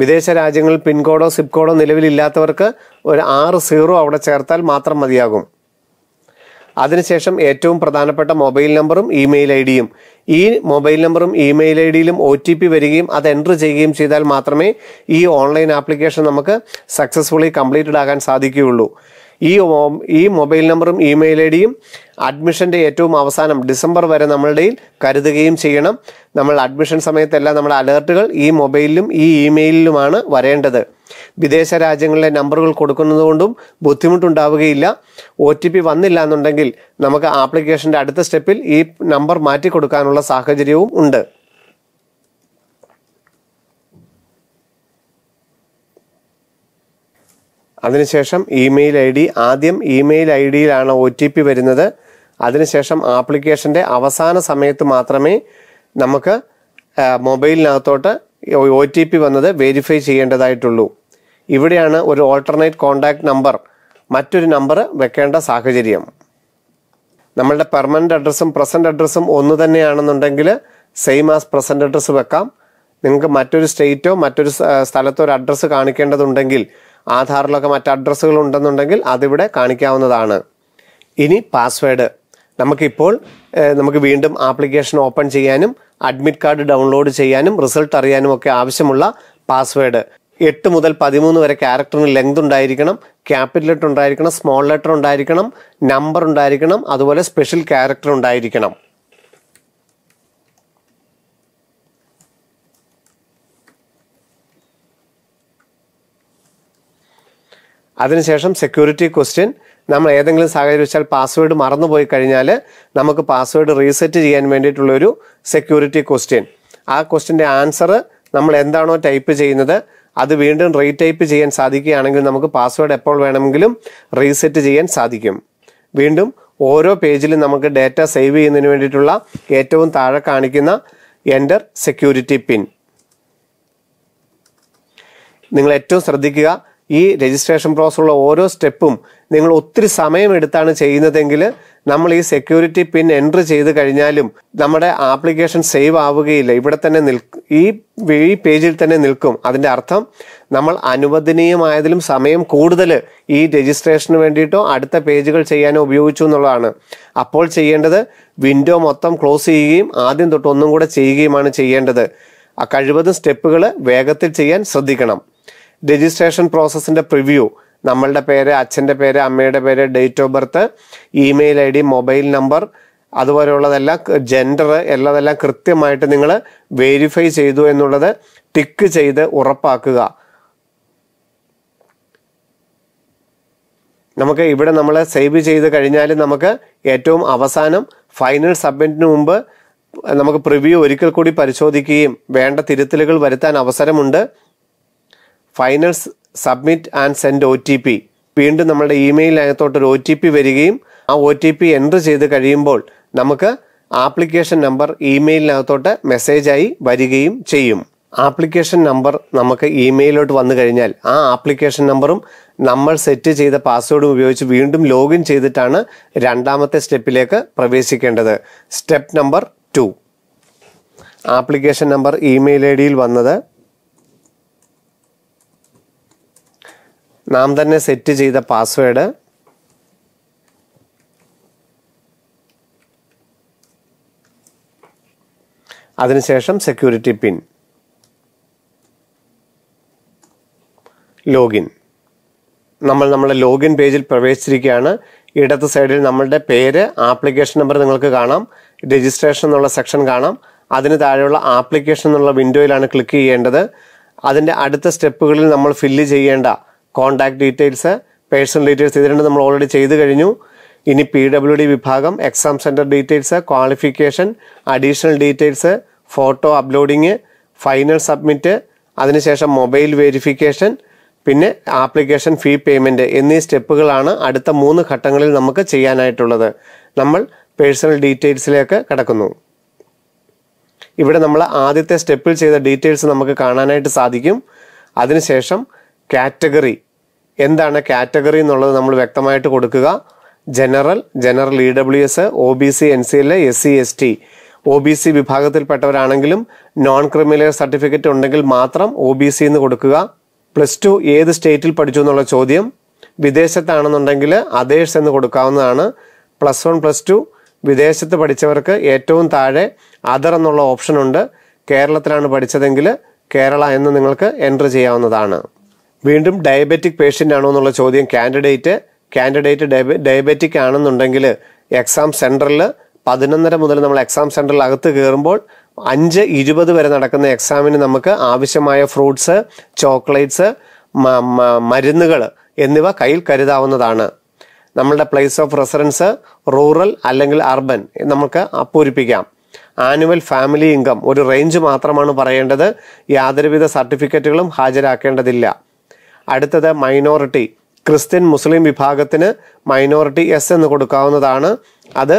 വിദേശ രാജ്യങ്ങളിൽ പിൻകോഡോ സിപ്പ് കോഡോ നിലവിലില്ലാത്തവർക്ക് ഒരു ആറ് സീറോ അവിടെ ചേർത്താൽ മാത്രം മതിയാകും അതിനുശേഷം ഏറ്റവും പ്രധാനപ്പെട്ട മൊബൈൽ നമ്പറും ഇമെയിൽ ഐ ഡിയും ഈ മൊബൈൽ നമ്പറും ഇമെയിൽ ഐ ഡിയിലും ഒ ടി പി വരികയും അത് എൻ്റർ ചെയ്യുകയും ചെയ്താൽ മാത്രമേ ഈ ഓൺലൈൻ ആപ്ലിക്കേഷൻ നമുക്ക് സക്സസ്ഫുള്ളി കംപ്ലീറ്റഡ് ആകാൻ സാധിക്കുകയുള്ളൂ ഈ ഈ മൊബൈൽ നമ്പറും ഇമെയിൽ ഐ ഡിയും അഡ്മിഷൻ്റെ ഏറ്റവും അവസാനം ഡിസംബർ വരെ നമ്മളുടെയിൽ കരുതുകയും ചെയ്യണം നമ്മൾ അഡ്മിഷൻ സമയത്തെല്ലാം നമ്മുടെ അലേർട്ടുകൾ ഈ മൊബൈലിലും ഈ ഇമെയിലിലുമാണ് വരേണ്ടത് വിദേശ രാജ്യങ്ങളിലെ നമ്പറുകൾ കൊടുക്കുന്നതുകൊണ്ടും ബുദ്ധിമുട്ടുണ്ടാവുകയില്ല ഒ ടി പി വന്നില്ല എന്നുണ്ടെങ്കിൽ നമുക്ക് ആപ്ലിക്കേഷൻ്റെ അടുത്ത സ്റ്റെപ്പിൽ ഈ നമ്പർ മാറ്റി കൊടുക്കാനുള്ള സാഹചര്യവും ഉണ്ട് അതിനുശേഷം ഇമെയിൽ ഐ ഡി ആദ്യം ഇമെയിൽ ഐ ഡിയിലാണ് ഒ ടി പി വരുന്നത് അതിനുശേഷം ആപ്ലിക്കേഷൻ്റെ അവസാന സമയത്ത് മാത്രമേ നമുക്ക് മൊബൈലിനകത്തോട്ട് ഒ ടി പി വന്നത് വെരിഫൈ ചെയ്യേണ്ടതായിട്ടുള്ളൂ ഇവിടെയാണ് ഒരു ഓൾട്ടർനേറ്റ് കോൺടാക്ട് നമ്പർ മറ്റൊരു നമ്പർ വെക്കേണ്ട സാഹചര്യം നമ്മളുടെ പെർമനൻ്റ് അഡ്രസ്സും പ്രസൻറ്റ് അഡ്രസ്സും ഒന്ന് തന്നെയാണെന്നുണ്ടെങ്കിൽ സെയിം ആസ് പ്രസൻറ്റ് അഡ്രസ്സ് വെക്കാം നിങ്ങൾക്ക് മറ്റൊരു സ്റ്റേറ്റോ മറ്റൊരു സ്ഥലത്തോ ഒരു അഡ്രസ്സ് കാണിക്കേണ്ടതുണ്ടെങ്കിൽ ആധാറിലൊക്കെ മറ്റ് അഡ്രസ്സുകൾ ഉണ്ടെന്നുണ്ടെങ്കിൽ അതിവിടെ കാണിക്കാവുന്നതാണ് ഇനി പാസ്വേഡ് നമുക്കിപ്പോൾ നമുക്ക് വീണ്ടും ആപ്ലിക്കേഷൻ ഓപ്പൺ ചെയ്യാനും അഡ്മിറ്റ് കാർഡ് ഡൗൺലോഡ് ചെയ്യാനും റിസൾട്ട് അറിയാനും ഒക്കെ ആവശ്യമുള്ള പാസ്വേഡ് എട്ട് മുതൽ പതിമൂന്ന് വരെ ക്യാരക്ടറിന് ലെങ്ത് ഉണ്ടായിരിക്കണം ക്യാപിറ്റൽ ലെറ്റർ ഉണ്ടായിരിക്കണം സ്മോൾ ലെറ്റർ ഉണ്ടായിരിക്കണം നമ്പർ ഉണ്ടായിരിക്കണം അതുപോലെ സ്പെഷ്യൽ ക്യാരക്ടർ ഉണ്ടായിരിക്കണം അതിനുശേഷം സെക്യൂരിറ്റി ക്വസ്റ്റ്യൻ നമ്മൾ ഏതെങ്കിലും സാഹചര്യം വെച്ചാൽ പാസ്വേഡ് മറന്നുപോയി കഴിഞ്ഞാൽ നമുക്ക് പാസ്വേഡ് റീസെറ്റ് ചെയ്യാൻ വേണ്ടിയിട്ടുള്ളൊരു സെക്യൂരിറ്റി ക്വസ്റ്റ്യൻ ആ ക്വസ്റ്റ്യൻ്റെ ആൻസർ നമ്മൾ എന്താണോ ടൈപ്പ് ചെയ്യുന്നത് അത് വീണ്ടും റീടൈപ്പ് ചെയ്യാൻ സാധിക്കുകയാണെങ്കിൽ നമുക്ക് പാസ്വേഡ് എപ്പോൾ വേണമെങ്കിലും റീസെറ്റ് ചെയ്യാൻ സാധിക്കും വീണ്ടും ഓരോ പേജിലും നമുക്ക് ഡേറ്റ സേവ് ചെയ്യുന്നതിന് വേണ്ടിയിട്ടുള്ള ഏറ്റവും താഴെ കാണിക്കുന്ന എൻ്റർ സെക്യൂരിറ്റി പിൻ നിങ്ങൾ ഏറ്റവും ശ്രദ്ധിക്കുക ഈ രജിസ്ട്രേഷൻ പ്രോസസ്സുള്ള ഓരോ സ്റ്റെപ്പും നിങ്ങൾ ഒത്തിരി സമയമെടുത്താണ് ചെയ്യുന്നതെങ്കിൽ നമ്മൾ ഈ സെക്യൂരിറ്റി പിൻ എൻട്രി ചെയ്ത് കഴിഞ്ഞാലും നമ്മുടെ ആപ്ലിക്കേഷൻ സേവ് ആവുകയില്ല ഇവിടെ തന്നെ ഈ ഈ പേജിൽ തന്നെ നിൽക്കും അതിൻ്റെ അർത്ഥം നമ്മൾ അനുവദനീയമായതിലും സമയം കൂടുതൽ ഈ രജിസ്ട്രേഷന് വേണ്ടിയിട്ടോ അടുത്ത പേജുകൾ ചെയ്യാനോ ഉപയോഗിച്ചു എന്നുള്ളതാണ് അപ്പോൾ ചെയ്യേണ്ടത് വിൻഡോ മൊത്തം ക്ലോസ് ചെയ്യുകയും ആദ്യം തൊട്ട് ഒന്നും കൂടെ ചെയ്യുകയുമാണ് ചെയ്യേണ്ടത് ആ കഴിവതും സ്റ്റെപ്പുകൾ വേഗത്തിൽ ചെയ്യാൻ ശ്രദ്ധിക്കണം രജിസ്ട്രേഷൻ പ്രോസസ്സിൻ്റെ പ്രിവ്യൂ നമ്മളുടെ പേര് അച്ഛൻ്റെ പേര് അമ്മയുടെ പേര് date of birth email I D mobile number അതുപോലെയുള്ളതെല്ലാം ജെൻഡർ എല്ലാതെല്ലാം കൃത്യമായിട്ട് നിങ്ങൾ വെരിഫൈ ചെയ്തു എന്നുള്ളത് ടിക്ക് ചെയ്ത് ഉറപ്പാക്കുക നമുക്ക് ഇവിടെ നമ്മൾ സേവ് ചെയ്ത് കഴിഞ്ഞാൽ നമുക്ക് ഏറ്റവും അവസാനം ഫൈനൽ സബ്മിറ്റിന് മുമ്പ് നമുക്ക് പ്രിവ്യൂ ഒരിക്കൽ കൂടി പരിശോധിക്കുകയും വേണ്ട തിരുത്തലുകൾ വരുത്താൻ അവസരമുണ്ട് final submit and send O T P വീണ്ടും നമ്മുടെ അകത്തോട്ട് ഒരു ഒ ടി പി വരികയും ആ ഒ ടി പി എൻ്റർ ചെയ്ത് കഴിയുമ്പോൾ നമുക്ക് ആപ്ലിക്കേഷൻ നമ്പർ ഇമെയിലിനകത്തോട്ട് മെസ്സേജായി വരികയും ചെയ്യും ആപ്ലിക്കേഷൻ നമ്പർ നമുക്ക് ഇമെയിലോട്ട് വന്നു കഴിഞ്ഞാൽ ആ ആപ്ലിക്കേഷൻ നമ്പറും നമ്മൾ സെറ്റ് ചെയ്ത പാസ്വേഡും ഉപയോഗിച്ച് വീണ്ടും ലോഗിൻ ചെയ്തിട്ടാണ് രണ്ടാമത്തെ സ്റ്റെപ്പിലേക്ക് പ്രവേശിക്കേണ്ടത് step number two application number email I ഡിയിൽ വന്നത് നാം തന്നെ സെറ്റ് ചെയ്ത പാസ്വേഡ് അതിനുശേഷം സെക്യൂരിറ്റി പിൻ ലോഗിൻ നമ്മൾ നമ്മുടെ ലോഗിൻ പേജിൽ പ്രവേശിച്ചിരിക്കുകയാണ് ഇടത്ത് സൈഡിൽ നമ്മളുടെ പേര് ആപ്ലിക്കേഷൻ നമ്പർ നിങ്ങൾക്ക് കാണാം രജിസ്ട്രേഷൻ എന്നുള്ള സെക്ഷൻ കാണാം അതിന് താഴെയുള്ള ആപ്ലിക്കേഷൻ എന്നുള്ള വിൻഡോയിലാണ് ക്ലിക്ക് ചെയ്യേണ്ടത് അതിൻ്റെ അടുത്ത സ്റ്റെപ്പുകളിൽ നമ്മൾ ഫില്ല് ചെയ്യേണ്ട കോണ്ടാക്ട് ഡീറ്റെയിൽസ് പേഴ്സണൽ ഡീറ്റെയിൽസ് ഇത് രണ്ട് നമ്മൾ ഓൾറെഡി ചെയ്തു കഴിഞ്ഞു ഇനി പി ഡബ്ല്യു ഡി വിഭാഗം exam centre details qualification additional details photo uploading final submit അതിനുശേഷം മൊബൈൽ വെരിഫിക്കേഷൻ പിന്നെ ആപ്ലിക്കേഷൻ ഫീ പേയ്മെൻറ്റ് എന്നീ സ്റ്റെപ്പുകളാണ് അടുത്ത മൂന്ന് ഘട്ടങ്ങളിൽ നമുക്ക് ചെയ്യാനായിട്ടുള്ളത് നമ്മൾ പേഴ്സണൽ ഡീറ്റെയിൽസിലേക്ക് കടക്കുന്നു ഇവിടെ നമ്മൾ ആദ്യത്തെ സ്റ്റെപ്പിൽ ചെയ്ത ഡീറ്റെയിൽസ് നമുക്ക് കാണാനായിട്ട് സാധിക്കും അതിനുശേഷം കാറ്റഗറി എന്താണ് കാറ്റഗറി എന്നുള്ളത് നമ്മൾ വ്യക്തമായിട്ട് കൊടുക്കുക general general E W S O B C N C L S C S T O B C വിഭാഗത്തിൽപ്പെട്ടവരാണെങ്കിലും നോൺ ക്രിമിനൽ സർട്ടിഫിക്കറ്റ് ഉണ്ടെങ്കിൽ മാത്രം ഒ ബി സി എന്ന് കൊടുക്കുക പ്ലസ് ടു ഏത് സ്റ്റേറ്റിൽ പഠിച്ചു എന്നുള്ള ചോദ്യം വിദേശത്താണെന്നുണ്ടെങ്കിൽ അതേഴ്സ് എന്ന് കൊടുക്കാവുന്നതാണ് പ്ലസ് വൺ പ്ലസ് ടു വിദേശത്ത് പഠിച്ചവർക്ക് ഏറ്റവും താഴെ അതർ എന്നുള്ള ഓപ്ഷനുണ്ട് കേരളത്തിലാണ് പഠിച്ചതെങ്കിൽ കേരള എന്ന് നിങ്ങൾക്ക് എൻറ്റർ ചെയ്യാവുന്നതാണ് വീണ്ടും ഡയബറ്റിക് പേഷ്യൻ്റ് ആണോ എന്നുള്ള ചോദ്യം കാൻഡിഡേറ്റ് കാൻഡിഡേറ്റ് ഡയബറ്റിക് ആണെന്നുണ്ടെങ്കിൽ എക്സാം സെൻറ്ററിൽ പതിനൊന്നര മുതൽ നമ്മൾ എക്സാം സെൻറ്ററിൽ അകത്ത് കയറുമ്പോൾ അഞ്ച് ഇരുപത് വരെ നടക്കുന്ന എക്സാമിന് നമുക്ക് ആവശ്യമായ ഫ്രൂട്ട്സ് ചോക്ലേറ്റ്സ് മരുന്നുകൾ എന്നിവ കയ്യിൽ കരുതാവുന്നതാണ് നമ്മളുടെ പ്ലേസ് ഓഫ് റെസിഡൻസ് റൂറൽ അല്ലെങ്കിൽ അർബൻ നമുക്ക് പൂരിപ്പിക്കാം ആനുവൽ ഫാമിലി ഇൻകം ഒരു റേഞ്ച് മാത്രമാണ് പറയേണ്ടത് യാതൊരുവിധ സർട്ടിഫിക്കറ്റുകളും ഹാജരാക്കേണ്ടതില്ല അടുത്തത് മൈനോറിറ്റി ക്രിസ്ത്യൻ മുസ്ലിം വിഭാഗത്തിന് മൈനോറിറ്റി എസ് എന്ന് കൊടുക്കാവുന്നതാണ് അത്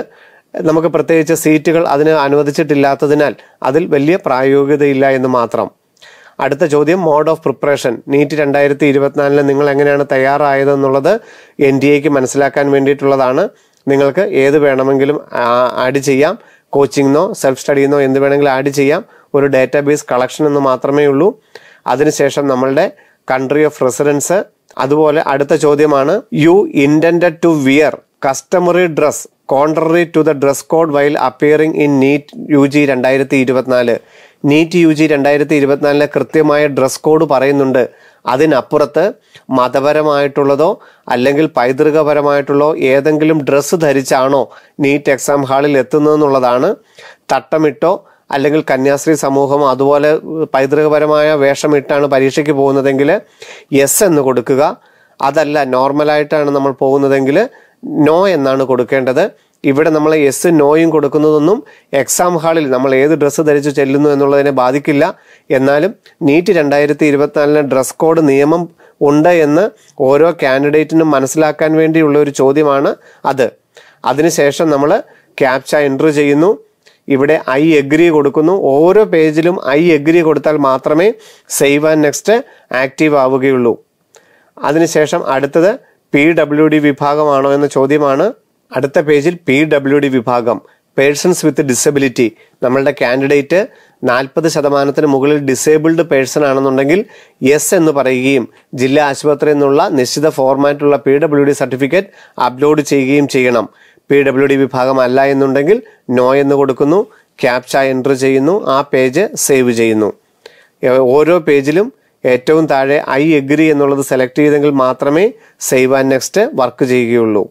നമുക്ക് പ്രത്യേകിച്ച് സീറ്റുകൾ അതിന് അനുവദിച്ചിട്ടില്ലാത്തതിനാൽ അതിൽ വലിയ പ്രായോഗികതയില്ല എന്ന് മാത്രം അടുത്ത ചോദ്യം മോഡ് ഓഫ് പ്രിപ്പറേഷൻ നീറ്റ് രണ്ടായിരത്തി ഇരുപത്തിനാലിന് നിങ്ങൾ എങ്ങനെയാണ് തയ്യാറായതെന്നുള്ളത് എൻ ഡി എക്ക് മനസ്സിലാക്കാൻ വേണ്ടിയിട്ടുള്ളതാണ് നിങ്ങൾക്ക് ഏത് വേണമെങ്കിലും ആഡ് ചെയ്യാം കോച്ചിങ്ങിനോ സെൽഫ് സ്റ്റഡിന്നോ എന്ത് വേണമെങ്കിലും ആഡ് ചെയ്യാം ഒരു ഡാറ്റാബേസ് കളക്ഷൻ എന്ന് മാത്രമേ ഉള്ളൂ അതിനുശേഷം നമ്മളുടെ കൺട്രി ഓഫ് റെസിഡൻസ് അതുപോലെ അടുത്ത ചോദ്യമാണ് you intend to wear customary dress contrary to the dress code while appearing in NEET U G രണ്ടായിരത്തി ഇരുപത്തിനാല് നീറ്റ് യു ജി രണ്ടായിരത്തി ഇരുപത്തിനാലിലെ കൃത്യമായ ഡ്രസ് കോഡ് പറയുന്നുണ്ട് അതിനപ്പുറത്ത് മതപരമായിട്ടുള്ളതോ അല്ലെങ്കിൽ പൈതൃകപരമായിട്ടുള്ളോ ഏതെങ്കിലും ഡ്രസ്സ് ധരിച്ചാണോ നീറ്റ് എക്സാം ഹാളിൽ എത്തുന്നതെന്നുള്ളതാണ് തട്ടമിട്ടോ അല്ലെങ്കിൽ കന്യാസ്ത്രീ സമൂഹം അതുപോലെ പൈതൃകപരമായ വേഷമിട്ടാണ് പരീക്ഷയ്ക്ക് പോകുന്നതെങ്കിൽ എസ് എന്ന് കൊടുക്കുക അതല്ല നോർമലായിട്ടാണ് നമ്മൾ പോകുന്നതെങ്കിൽ നോ എന്നാണ് കൊടുക്കേണ്ടത് ഇവിടെ നമ്മൾ എസ് നോയും കൊടുക്കുന്നതൊന്നും എക്സാം ഹാളിൽ നമ്മൾ ഏത് ഡ്രസ്സ് ധരിച്ച് ചെല്ലുന്നു എന്നുള്ളതിനെ ബാധിക്കില്ല എന്നാലും നീറ്റ് രണ്ടായിരത്തി ഇരുപത്തിനാലിന് ഡ്രസ് കോഡ് നിയമം ഉണ്ട് എന്ന് ഓരോ കാൻഡിഡേറ്റിനും മനസ്സിലാക്കാൻ വേണ്ടിയുള്ള ഒരു ചോദ്യമാണ് അത് അതിനുശേഷം നമ്മൾ ക്യാപ്ച എൻട്രി ചെയ്യുന്നു ഇവിടെ ഐ എഗ്രി കൊടുക്കുന്നു ഓരോ പേജിലും ഐ എഗ്രി കൊടുത്താൽ മാത്രമേ സേവ് ആൻഡ് നെക്സ്റ്റ് ആക്റ്റീവ് ആവുകയുള്ളൂ അതിനുശേഷം അടുത്തത് പി ഡബ്ല്യു ഡി വിഭാഗമാണോ എന്ന ചോദ്യമാണ് അടുത്ത പേജിൽ പി ഡബ്ല്യു ഡി വിഭാഗം പേഴ്സൺസ് വിത്ത് ഡിസബിലിറ്റി നമ്മളുടെ കാൻഡിഡേറ്റ് നാൽപ്പത് ശതമാനത്തിന് മുകളിൽ ഡിസേബിൾഡ് പേഴ്സൺ ആണെന്നുണ്ടെങ്കിൽ യെസ് എന്ന് പറയുകയും ജില്ലാ ആശുപത്രിയിൽ നിന്നുള്ള നിശ്ചിത ഫോർമാറ്റുള്ള P W D certificate upload ചെയ്യുകയും ചെയ്യണം പി ഡബ്ല്യു ഡി അല്ല എന്നുണ്ടെങ്കിൽ നോ എന്ന് കൊടുക്കുന്നു ക്യാപ്ച എൻ്റർ ചെയ്യുന്നു ആ പേജ് സേവ് ചെയ്യുന്നു ഓരോ പേജിലും ഏറ്റവും താഴെ ഐ എഗ്രി എന്നുള്ളത് സെലക്ട് ചെയ്തെങ്കിൽ മാത്രമേ സേവ് ആൻഡ് നെക്സ്റ്റ് വർക്ക് ചെയ്യുകയുള്ളൂ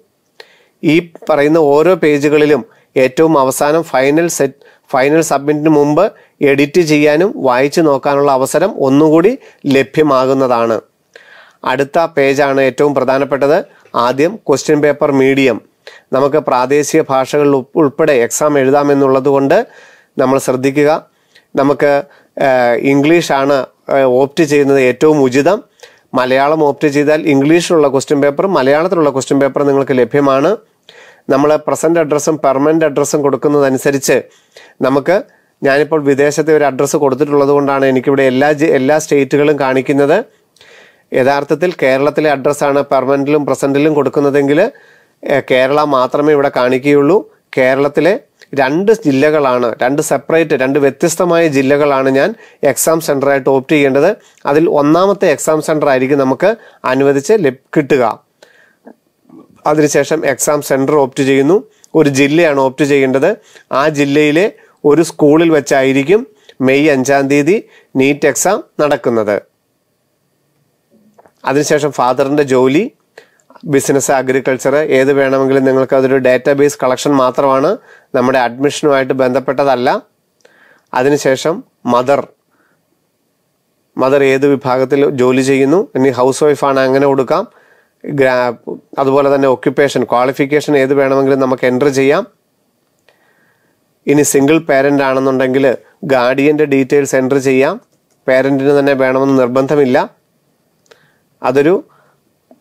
ഈ പറയുന്ന ഓരോ പേജുകളിലും ഏറ്റവും അവസാനം ഫൈനൽ സെറ്റ് ഫൈനൽ സബ്മിറ്റിന് മുമ്പ് എഡിറ്റ് ചെയ്യാനും വായിച്ചു നോക്കാനുള്ള അവസരം ഒന്നുകൂടി ലഭ്യമാകുന്നതാണ് അടുത്ത പേജാണ് ഏറ്റവും പ്രധാനപ്പെട്ടത് ആദ്യം ക്വസ്റ്റ്യൻ പേപ്പർ മീഡിയം നമുക്ക് പ്രാദേശിക ഭാഷകളിൽ ഉൾപ്പെടെ എക്സാം എഴുതാമെന്നുള്ളത് കൊണ്ട് നമ്മൾ ശ്രദ്ധിക്കുക നമുക്ക് ഇംഗ്ലീഷാണ് ഓപ്റ്റ് ചെയ്യുന്നത് ഏറ്റവും ഉചിതം മലയാളം ഓപ്റ്റ് ചെയ്താൽ ഇംഗ്ലീഷിലുള്ള ക്വസ്റ്റ്യൻ പേപ്പറും മലയാളത്തിലുള്ള ക്വസ്റ്റ്യൻ പേപ്പറും നിങ്ങൾക്ക് ലഭ്യമാണ് നമ്മൾ പ്രസൻറ്റ് അഡ്രസ്സും പെർമനൻ്റ് അഡ്രസ്സും കൊടുക്കുന്നതനുസരിച്ച് നമുക്ക് ഞാനിപ്പോൾ വിദേശത്തെ ഒരു അഡ്രസ്സ് കൊടുത്തിട്ടുള്ളത് കൊണ്ടാണ് എനിക്കിവിടെ എല്ലാ എല്ലാ സ്റ്റേറ്റുകളും കാണിക്കുന്നത് യഥാർത്ഥത്തിൽ കേരളത്തിലെ അഡ്രസ്സാണ് പെർമനൻറ്റിലും പ്രസൻറ്റിലും കൊടുക്കുന്നതെങ്കിൽ കേരള മാത്രമേ ഇവിടെ കാണിക്കുകയുള്ളൂ കേരളത്തിലെ രണ്ട് ജില്ലകളാണ് രണ്ട് സെപ്പറേറ്റ് രണ്ട് വ്യത്യസ്തമായ ജില്ലകളാണ് ഞാൻ എക്സാം സെൻ്ററായിട്ട് ഓപ്റ്റ് ചെയ്യേണ്ടത് അതിൽ ഒന്നാമത്തെ എക്സാം സെൻ്റർ ആയിരിക്കും നമുക്ക് അനുവദിച്ച് കിട്ടുക അതിനുശേഷം എക്സാം സെൻറ്റർ ഓപ്റ്റ് ചെയ്യുന്നു ഒരു ജില്ലയാണ് ഓപ്റ്റ് ചെയ്യേണ്ടത് ആ ജില്ലയിലെ ഒരു സ്കൂളിൽ വെച്ചായിരിക്കും മെയ് അഞ്ചാം തീയതി നീറ്റ് എക്സാം നടക്കുന്നത് അതിനുശേഷം ഫാദറിൻ്റെ ജോലി ബിസിനസ് അഗ്രികൾച്ചർ ഏത് വേണമെങ്കിലും നിങ്ങൾക്ക് അതൊരു ഡാറ്റാബേസ് കളക്ഷൻ മാത്രമാണ് നമ്മുടെ അഡ്മിഷനുമായിട്ട് ബന്ധപ്പെട്ടതല്ല അതിനുശേഷം മദർ മദർ ഏത് വിഭാഗത്തിൽ ജോലി ചെയ്യുന്നു ഇനി ഹൗസ് വൈഫാണ് അങ്ങനെ കൊടുക്കാം അതുപോലെ തന്നെ ഒക്യുപ്പേഷൻ ക്വാളിഫിക്കേഷൻ ഏത് വേണമെങ്കിലും നമുക്ക് എൻ്റർ ചെയ്യാം ഇനി സിംഗിൾ പേരൻ്റ് ആണെന്നുണ്ടെങ്കിൽ ഗാർഡിയൻ്റെ ഡീറ്റെയിൽസ് എൻ്റർ ചെയ്യാം പേരൻറ്റിന് തന്നെ വേണമെന്ന് നിർബന്ധമില്ല അതൊരു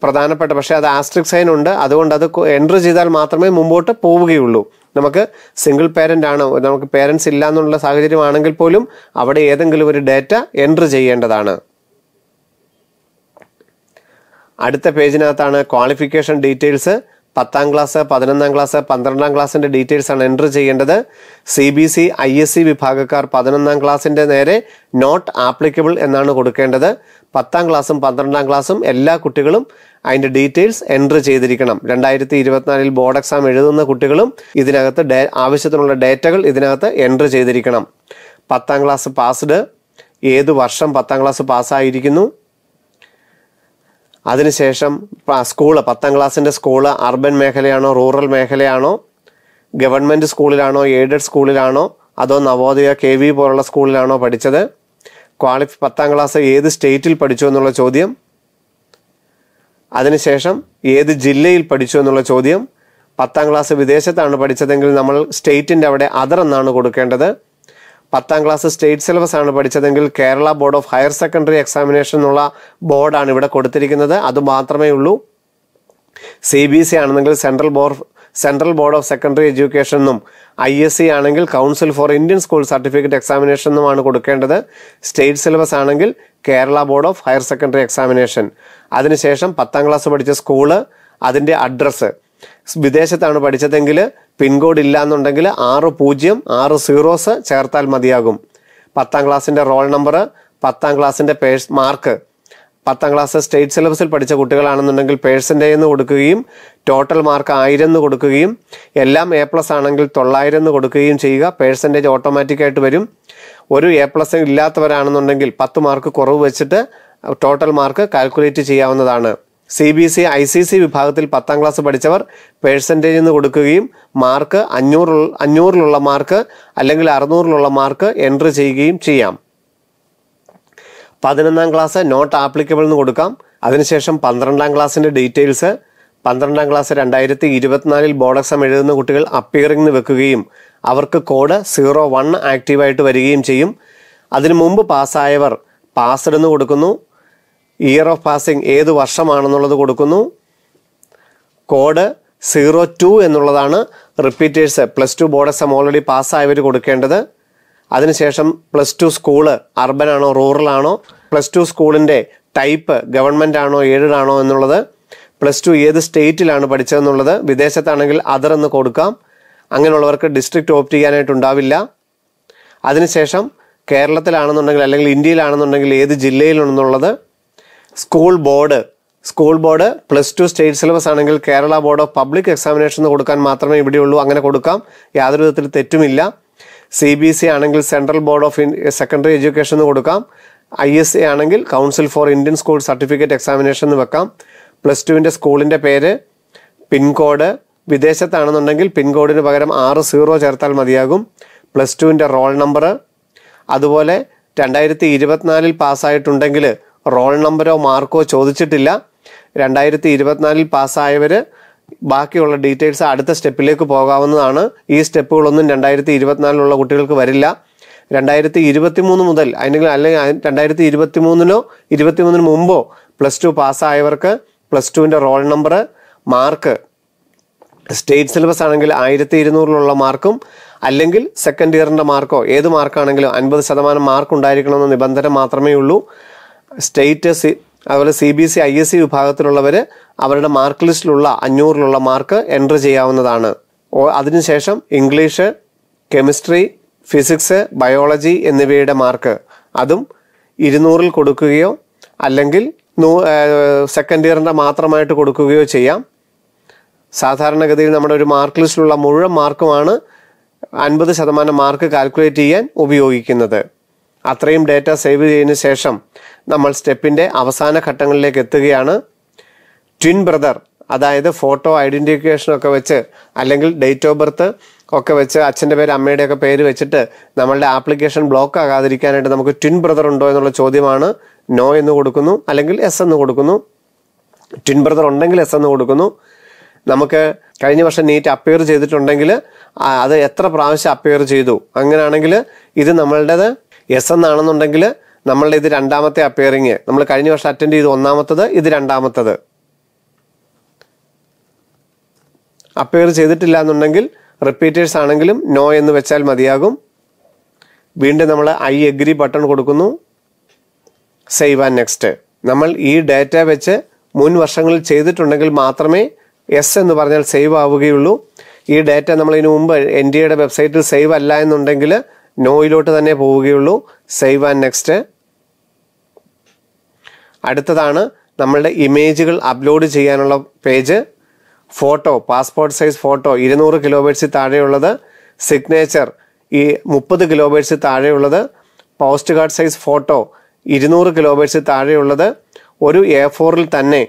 പ്രധാനപ്പെട്ട പക്ഷേ അത് ആസ്ട്രിക് സൈൻ ഉണ്ട് അതുകൊണ്ട് അത് എൻട്രി ചെയ്താൽ മാത്രമേ മുമ്പോട്ട് പോവുകയുള്ളൂ നമുക്ക് സിംഗിൾ പേരൻ്റ് ആണ് നമുക്ക് പേരൻസ് ഇല്ല എന്നുള്ള സാഹചര്യമാണെങ്കിൽ പോലും അവിടെ ഏതെങ്കിലും ഒരു ഡേറ്റ എൻട്രി ചെയ്യേണ്ടതാണ് അടുത്ത പേജിനകത്താണ് ക്വാളിഫിക്കേഷൻ ഡീറ്റെയിൽസ് പത്താം ക്ലാസ് പതിനൊന്നാം ക്ലാസ് പന്ത്രണ്ടാം ക്ലാസ്സിൻ്റെ ഡീറ്റെയിൽസ് ആണ് എൻ്റർ ചെയ്യേണ്ടത് C B C I S C വിഭാഗക്കാർ പതിനൊന്നാം ക്ലാസ്സിൻ്റെ നേരെ നോട്ട് ആപ്ലിക്കബിൾ എന്നാണ് കൊടുക്കേണ്ടത് പത്താം ക്ലാസ്സും പന്ത്രണ്ടാം ക്ലാസ്സും എല്ലാ കുട്ടികളും അതിൻ്റെ ഡീറ്റെയിൽസ് എൻ്റർ ചെയ്തിരിക്കണം രണ്ടായിരത്തി ഇരുപത്തിനാലിൽ ബോർഡ് എക്സാം എഴുതുന്ന കുട്ടികളും ഇതിനകത്ത് ആവശ്യത്തിനുള്ള ഡേറ്റകൾ ഇതിനകത്ത് എൻ്റർ ചെയ്തിരിക്കണം പത്താം ക്ലാസ് പാസ്ഡ് ഏത് വർഷം പത്താം ക്ലാസ് പാസ്സായിരിക്കുന്നു അതിനുശേഷം സ്കൂള് പത്താം ക്ലാസ്സിൻ്റെ സ്കൂള് അർബൻ മേഖലയാണോ റൂറൽ മേഖലയാണോ ഗവൺമെൻറ് സ്കൂളിലാണോ എയ്ഡഡ് സ്കൂളിലാണോ അതോ നവോദയ കെ വി പോലുള്ള സ്കൂളിലാണോ പഠിച്ചത് ക്വാളിഫി പത്താം ക്ലാസ് ഏത് സ്റ്റേറ്റിൽ പഠിച്ചു എന്നുള്ള ചോദ്യം അതിനുശേഷം ഏത് ജില്ലയിൽ പഠിച്ചു എന്നുള്ള ചോദ്യം പത്താം ക്ലാസ് വിദേശത്താണ് പഠിച്ചതെങ്കിൽ നമ്മൾ സ്റ്റേറ്റിൻ്റെ അവിടെ അതർ എന്നാണ് കൊടുക്കേണ്ടത് പത്താം ക്ലാസ് സ്റ്റേറ്റ് സിലബസ് ആണ് പഠിച്ചതെങ്കിൽ Kerala board of higher secondary examination എന്നുള്ള ബോർഡാണ് ഇവിടെ കൊടുത്തിരിക്കുന്നത് അത് മാത്രമേ ഉള്ളൂ സി ബി സി ആണെന്നെങ്കിൽ central board central board of secondary education എന്നും ഐ എസ് സി ആണെങ്കിൽ council for Indian school certificate examination എന്നുമാണ് കൊടുക്കേണ്ടത് സ്റ്റേറ്റ് സിലബസ് ആണെങ്കിൽ Kerala board of higher secondary examination അതിനുശേഷം പത്താം ക്ലാസ് പഠിച്ച സ്കൂള് അതിൻ്റെ അഡ്രസ്സ് വിദേശത്താണ് പഠിച്ചതെങ്കിൽ പിൻകോഡ് ഇല്ല എന്നുണ്ടെങ്കിൽ ആറ് പൂജ്യം ആറ് സീറോസ് ചേർത്താൽ മതിയാകും പത്താം ക്ലാസ്സിൻ്റെ റോൾ നമ്പർ പത്താം ക്ലാസ്സിൻ്റെ പേഴ്സ് മാർക്ക് പത്താം ക്ലാസ് സ്റ്റേറ്റ് സിലബസിൽ പഠിച്ച കുട്ടികളാണെന്നുണ്ടെങ്കിൽ പേഴ്സിൻ്റെ എന്ന് കൊടുക്കുകയും ടോട്ടൽ മാർക്ക് ആയിരം എന്ന് കൊടുക്കുകയും എല്ലാം എ പ്ലസ് ആണെങ്കിൽ തൊള്ളായിരം എന്ന് കൊടുക്കുകയും ചെയ്യുക പേഴ്സൻറ്റേജ് ഓട്ടോമാറ്റിക്കായിട്ട് വരും ഒരു എ പ്ലസ് ഇല്ലാത്തവരാണെന്നുണ്ടെങ്കിൽ പത്ത് മാർക്ക് കുറവ് വെച്ചിട്ട് ടോട്ടൽ മാർക്ക് കാൽക്കുലേറ്റ് ചെയ്യാവുന്നതാണ് C B S E I C C വിഭാഗത്തിൽ പത്താം ക്ലാസ് പഠിച്ചവർ പേഴ്സൻറ്റേജ് എന്ന് കൊടുക്കുകയും മാർക്ക് അഞ്ഞൂറ് അഞ്ഞൂറിലുള്ള മാർക്ക് അല്ലെങ്കിൽ അറുന്നൂറിലുള്ള മാർക്ക് എൻട്രി ചെയ്യുകയും ചെയ്യാം പതിനൊന്നാം ക്ലാസ് നോട്ട് ആപ്ലിക്കബിൾ എന്ന് കൊടുക്കാം അതിനുശേഷം പന്ത്രണ്ടാം ക്ലാസ്സിൻ്റെ ഡീറ്റെയിൽസ് പന്ത്രണ്ടാം ക്ലാസ് രണ്ടായിരത്തി ഇരുപത്തിനാലിൽ ബോർഡ് എക്സാം എഴുതുന്ന കുട്ടികൾ അപ്പിയറിംഗ് വെക്കുകയും അവർക്ക് കോഡ് സീറോ വൺ ആക്റ്റീവായിട്ട് വരികയും ചെയ്യും അതിനു മുമ്പ് പാസ്സായവർ പാസ്ഡ് എന്ന് കൊടുക്കുന്നു ഇയർ ഓഫ് പാസിംഗ് ഏത് വർഷമാണെന്നുള്ളത് കൊടുക്കുന്നു കോഡ് സീറോ ടു എന്നുള്ളതാണ് repeaters plus two board exam already പാസ്സായവർ കൊടുക്കേണ്ടത് അതിനുശേഷം പ്ലസ് ടു സ്കൂള് അർബൻ ആണോ റൂറൽ ആണോ പ്ലസ് ടു സ്കൂളിൻ്റെ ടൈപ്പ് ഗവൺമെൻറ് ആണോ എയ്ഡഡ് ആണോ എന്നുള്ളത് പ്ലസ് ടു ഏത് സ്റ്റേറ്റിലാണ് പഠിച്ചതെന്നുള്ളത് വിദേശത്താണെങ്കിൽ അതർ എന്ന് കൊടുക്കാം അങ്ങനെയുള്ളവർക്ക് ഡിസ്ട്രിക്റ്റ് ഓപ്റ്റ് ചെയ്യാനായിട്ടുണ്ടാവില്ല അതിനുശേഷം കേരളത്തിലാണെന്നുണ്ടെങ്കിൽ അല്ലെങ്കിൽ ഇന്ത്യയിലാണെന്നുണ്ടെങ്കിൽ ഏത് ജില്ലയിലാണെന്നുള്ളത് school board school board plus two state syllabus ആണെങ്കിൽ Kerala board of public examination കൊടുക്കാൻ മാത്രമേ ഇവിടെയുള്ളൂ അങ്ങനെ കൊടുക്കാം യാതൊരു വിധത്തിൽ തെറ്റുമില്ല സി ബി എസ് സി ആണെങ്കിൽ central board of secondary education എന്ന് കൊടുക്കാം ഐ എസ് എ ആണെങ്കിൽ council for Indian school certificate examination എന്ന് വെക്കാം പ്ലസ് ടുവിൻ്റെ സ്കൂളിൻ്റെ പേര് പിൻകോഡ് വിദേശത്താണെന്നുണ്ടെങ്കിൽ പിൻകോഡിന് പകരം ആറ് സീറോ ചേർത്താൽ മതിയാകും പ്ലസ് ടുവിൻ്റെ റോൾ നമ്പർ അതുപോലെ രണ്ടായിരത്തി ഇരുപത്തിനാലിൽ പാസ്സായിട്ടുണ്ടെങ്കിൽ റോൾ നമ്പരോ മാർക്കോ ചോദിച്ചിട്ടില്ല രണ്ടായിരത്തി ഇരുപത്തിനാലിൽ പാസ്സായവർ ബാക്കിയുള്ള ഡീറ്റെയിൽസ് അടുത്ത സ്റ്റെപ്പിലേക്ക് പോകാവുന്നതാണ് ഈ സ്റ്റെപ്പുകളൊന്നും രണ്ടായിരത്തി ഇരുപത്തിനാലിലുള്ള കുട്ടികൾക്ക് വരില്ല രണ്ടായിരത്തി ഇരുപത്തി മൂന്ന് മുതൽ അല്ലെങ്കിൽ അല്ലെങ്കിൽ രണ്ടായിരത്തി ഇരുപത്തി മൂന്നിനോ ഇരുപത്തി മൂന്നിന് മുമ്പോ പ്ലസ് ടു പാസ്സായവർക്ക് പ്ലസ് ടുവിൻ്റെ roll number mark state syllabus ആണെങ്കിൽ ആയിരത്തി ഇരുന്നൂറിലുള്ള മാർക്കും അല്ലെങ്കിൽ സെക്കൻഡ് ഇയറിൻ്റെ മാർക്കോ ഏത് മാർക്കാണെങ്കിലും അൻപത് ശതമാനം മാർക്ക് ഉണ്ടായിരിക്കണമെന്ന നിബന്ധന മാത്രമേ ഉള്ളൂ സ്റ്റേറ്റ് സി അതുപോലെ C B S C I S C വിഭാഗത്തിലുള്ളവർ അവരുടെ മാർക്ക് ലിസ്റ്റിലുള്ള അഞ്ഞൂറിലുള്ള മാർക്ക് എൻ്റർ ചെയ്യാവുന്നതാണ് അതിനുശേഷം ഇംഗ്ലീഷ് കെമിസ്ട്രി ഫിസിക്സ് ബയോളജി എന്നിവയുടെ മാർക്ക് അതും ഇരുന്നൂറിൽ കൊടുക്കുകയോ അല്ലെങ്കിൽ നൂ സെക്കൻഡ് ഇയറിൻ്റെ മാത്രമായിട്ട് കൊടുക്കുകയോ ചെയ്യാം സാധാരണഗതിയിൽ നമ്മുടെ ഒരു മാർക്ക് ലിസ്റ്റിലുള്ള മുഴുവൻ മാർക്കുമാണ് അൻപത് ശതമാനം മാർക്ക് കാൽക്കുലേറ്റ് ചെയ്യാൻ ഉപയോഗിക്കുന്നത് അത്രയും ഡേറ്റ സേവ് ചെയ്തതിന് ശേഷം നമ്മൾ സ്റ്റെപ്പിൻ്റെ അവസാന ഘട്ടങ്ങളിലേക്ക് എത്തുകയാണ് ട്വിൻ ബ്രദർ അതായത് ഫോട്ടോ ഐഡൻറ്റിഫിക്കേഷൻ ഒക്കെ വെച്ച് അല്ലെങ്കിൽ ഡേറ്റ് ഓഫ് ബർത്ത് ഒക്കെ വെച്ച് അച്ഛൻ്റെ പേര് അമ്മയുടെ പേര് വെച്ചിട്ട് നമ്മളുടെ ആപ്ലിക്കേഷൻ ബ്ലോക്ക് ആകാതിരിക്കാനായിട്ട് നമുക്ക് ട്വിൻ ബ്രദർ ഉണ്ടോ എന്നുള്ള ചോദ്യമാണ് നോ എന്ന് കൊടുക്കുന്നു അല്ലെങ്കിൽ എസ് എന്ന് കൊടുക്കുന്നു ട്വിൻ ബ്രദർ ഉണ്ടെങ്കിൽ എസ് എന്ന് കൊടുക്കുന്നു നമുക്ക് കഴിഞ്ഞ വർഷം നീറ്റ് അപ്പിയർ ചെയ്തിട്ടുണ്ടെങ്കിൽ അത് എത്ര പ്രാവശ്യം അപ്പിയർ ചെയ്തു അങ്ങനെയാണെങ്കിൽ ഇത് നമ്മളുടേത് എസ് എന്നാണെന്നുണ്ടെങ്കിൽ നമ്മളുടെ ഇത് രണ്ടാമത്തെ അപ്പിയറിങ് നമ്മൾ കഴിഞ്ഞ വർഷം അറ്റൻഡ് ചെയ്ത് ഒന്നാമത്തത് ഇത് രണ്ടാമത്തത് അപ്പിയർ ചെയ്തിട്ടില്ല എന്നുണ്ടെങ്കിൽ റിപ്പീറ്റേഴ്സ് ആണെങ്കിലും നോ എന്ന് വെച്ചാൽ മതിയാകും വീണ്ടും നമ്മൾ ഐ എഗ്രി ബട്ടൺ കൊടുക്കുന്നു സേവ് ആൻഡ് നെക്സ്റ്റ് നമ്മൾ ഈ ഡാറ്റ വെച്ച് മുൻ വർഷങ്ങളിൽ ചെയ്തിട്ടുണ്ടെങ്കിൽ മാത്രമേ എസ് എന്ന് പറഞ്ഞാൽ സേവ് ആവുകയുള്ളൂ ഈ ഡാറ്റ നമ്മൾ ഇതിനു മുമ്പ് എൻ ഡി എയുടെ വെബ്സൈറ്റിൽ സേവ് അല്ല എന്നുണ്ടെങ്കിൽ നോയിലോട്ട് തന്നെ പോവുകയുള്ളൂ സേവ് ആൻഡ് നെക്സ്റ്റ് അടുത്തതാണ് നമ്മളുടെ ഇമേജുകൾ അപ്ലോഡ് ചെയ്യാനുള്ള page photo passport size photo ഇരുന്നൂറ് കിലോബൈറ്റ്സിൽ താഴെയുള്ളത് സിഗ്നേച്ചർ ഈ മുപ്പത് കിലോബൈറ്റ്സിൽ താഴെയുള്ളത് പോസ്റ്റ് കാർഡ് സൈസ് ഫോട്ടോ ഇരുന്നൂറ് കിലോബൈറ്റ്സിൽ താഴെയുള്ളത് ഒരു എ ഫോറിൽ തന്നെ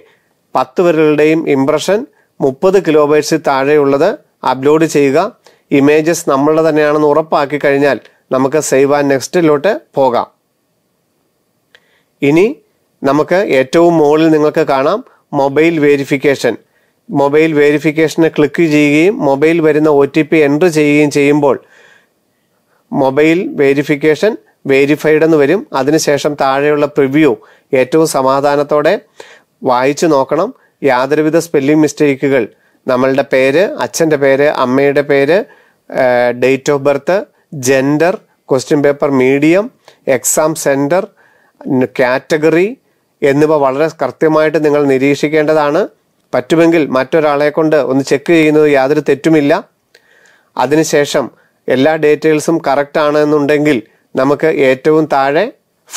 പത്ത് പേരുടെയും ഇംപ്രഷൻ മുപ്പത് കിലോബൈറ്റ്സിൽ താഴെയുള്ളത് അപ്ലോഡ് ചെയ്യുക ഇമേജസ് നമ്മളുടെ തന്നെയാണെന്ന് ഉറപ്പാക്കി കഴിഞ്ഞാൽ നമുക്ക് സേവ് ആൻഡ് നെക്സ്റ്റിലോട്ട് പോകാം ഇനി നമുക്ക് ഏറ്റവും മുകളിൽ നിങ്ങൾക്ക് കാണാം മൊബൈൽ വേരിഫിക്കേഷൻ മൊബൈൽ വേരിഫിക്കേഷന് ക്ലിക്ക് ചെയ്യുകയും മൊബൈൽ വരുന്ന ഒ ടി പി എൻ്റർ ചെയ്യുകയും ചെയ്യുമ്പോൾ മൊബൈൽ വേരിഫിക്കേഷൻ വേരിഫൈഡ് എന്ന് വരും അതിനുശേഷം താഴെയുള്ള പ്രിവ്യൂ ഏറ്റവും സമാധാനത്തോടെ വായിച്ചു നോക്കണം യാതൊരുവിധ സ്പെല്ലിംഗ് മിസ്റ്റേക്കുകൾ നമ്മളുടെ പേര് അച്ഛൻ്റെ പേര് അമ്മയുടെ പേര് date of birth gender question paper medium exam centre category എന്നിവ വളരെ കൃത്യമായിട്ട് നിങ്ങൾ നിരീക്ഷിക്കേണ്ടതാണ് പറ്റുമെങ്കിൽ മറ്റൊരാളെ കൊണ്ട് ഒന്ന് ചെക്ക് ചെയ്യുന്നത് യാതൊരു തെറ്റുമില്ല അതിനുശേഷം എല്ലാ ഡീറ്റെയിൽസും കറക്റ്റ് ആണെന്നുണ്ടെങ്കിൽ നമുക്ക് ഏറ്റവും താഴെ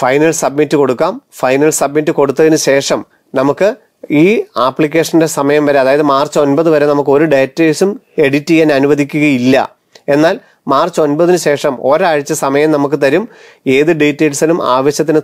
ഫൈനൽ സബ്മിറ്റ് കൊടുക്കാം ഫൈനൽ സബ്മിറ്റ് കൊടുത്തതിന് ശേഷം നമുക്ക് ഈ ആപ്ലിക്കേഷൻ്റെ സമയം വരെ അതായത് മാർച്ച് ഒൻപത് വരെ നമുക്ക് ഒരു ഡേറ്റേഴ്സും എഡിറ്റ് ചെയ്യാൻ അനുവദിക്കുകയില്ല എന്നാൽ മാർച്ച് ഒൻപതിന് ശേഷം ഒരാഴ്ച സമയം നമുക്ക് തരും ഏത് ഡീറ്റെയിൽസിനും ആവശ്യത്തിന്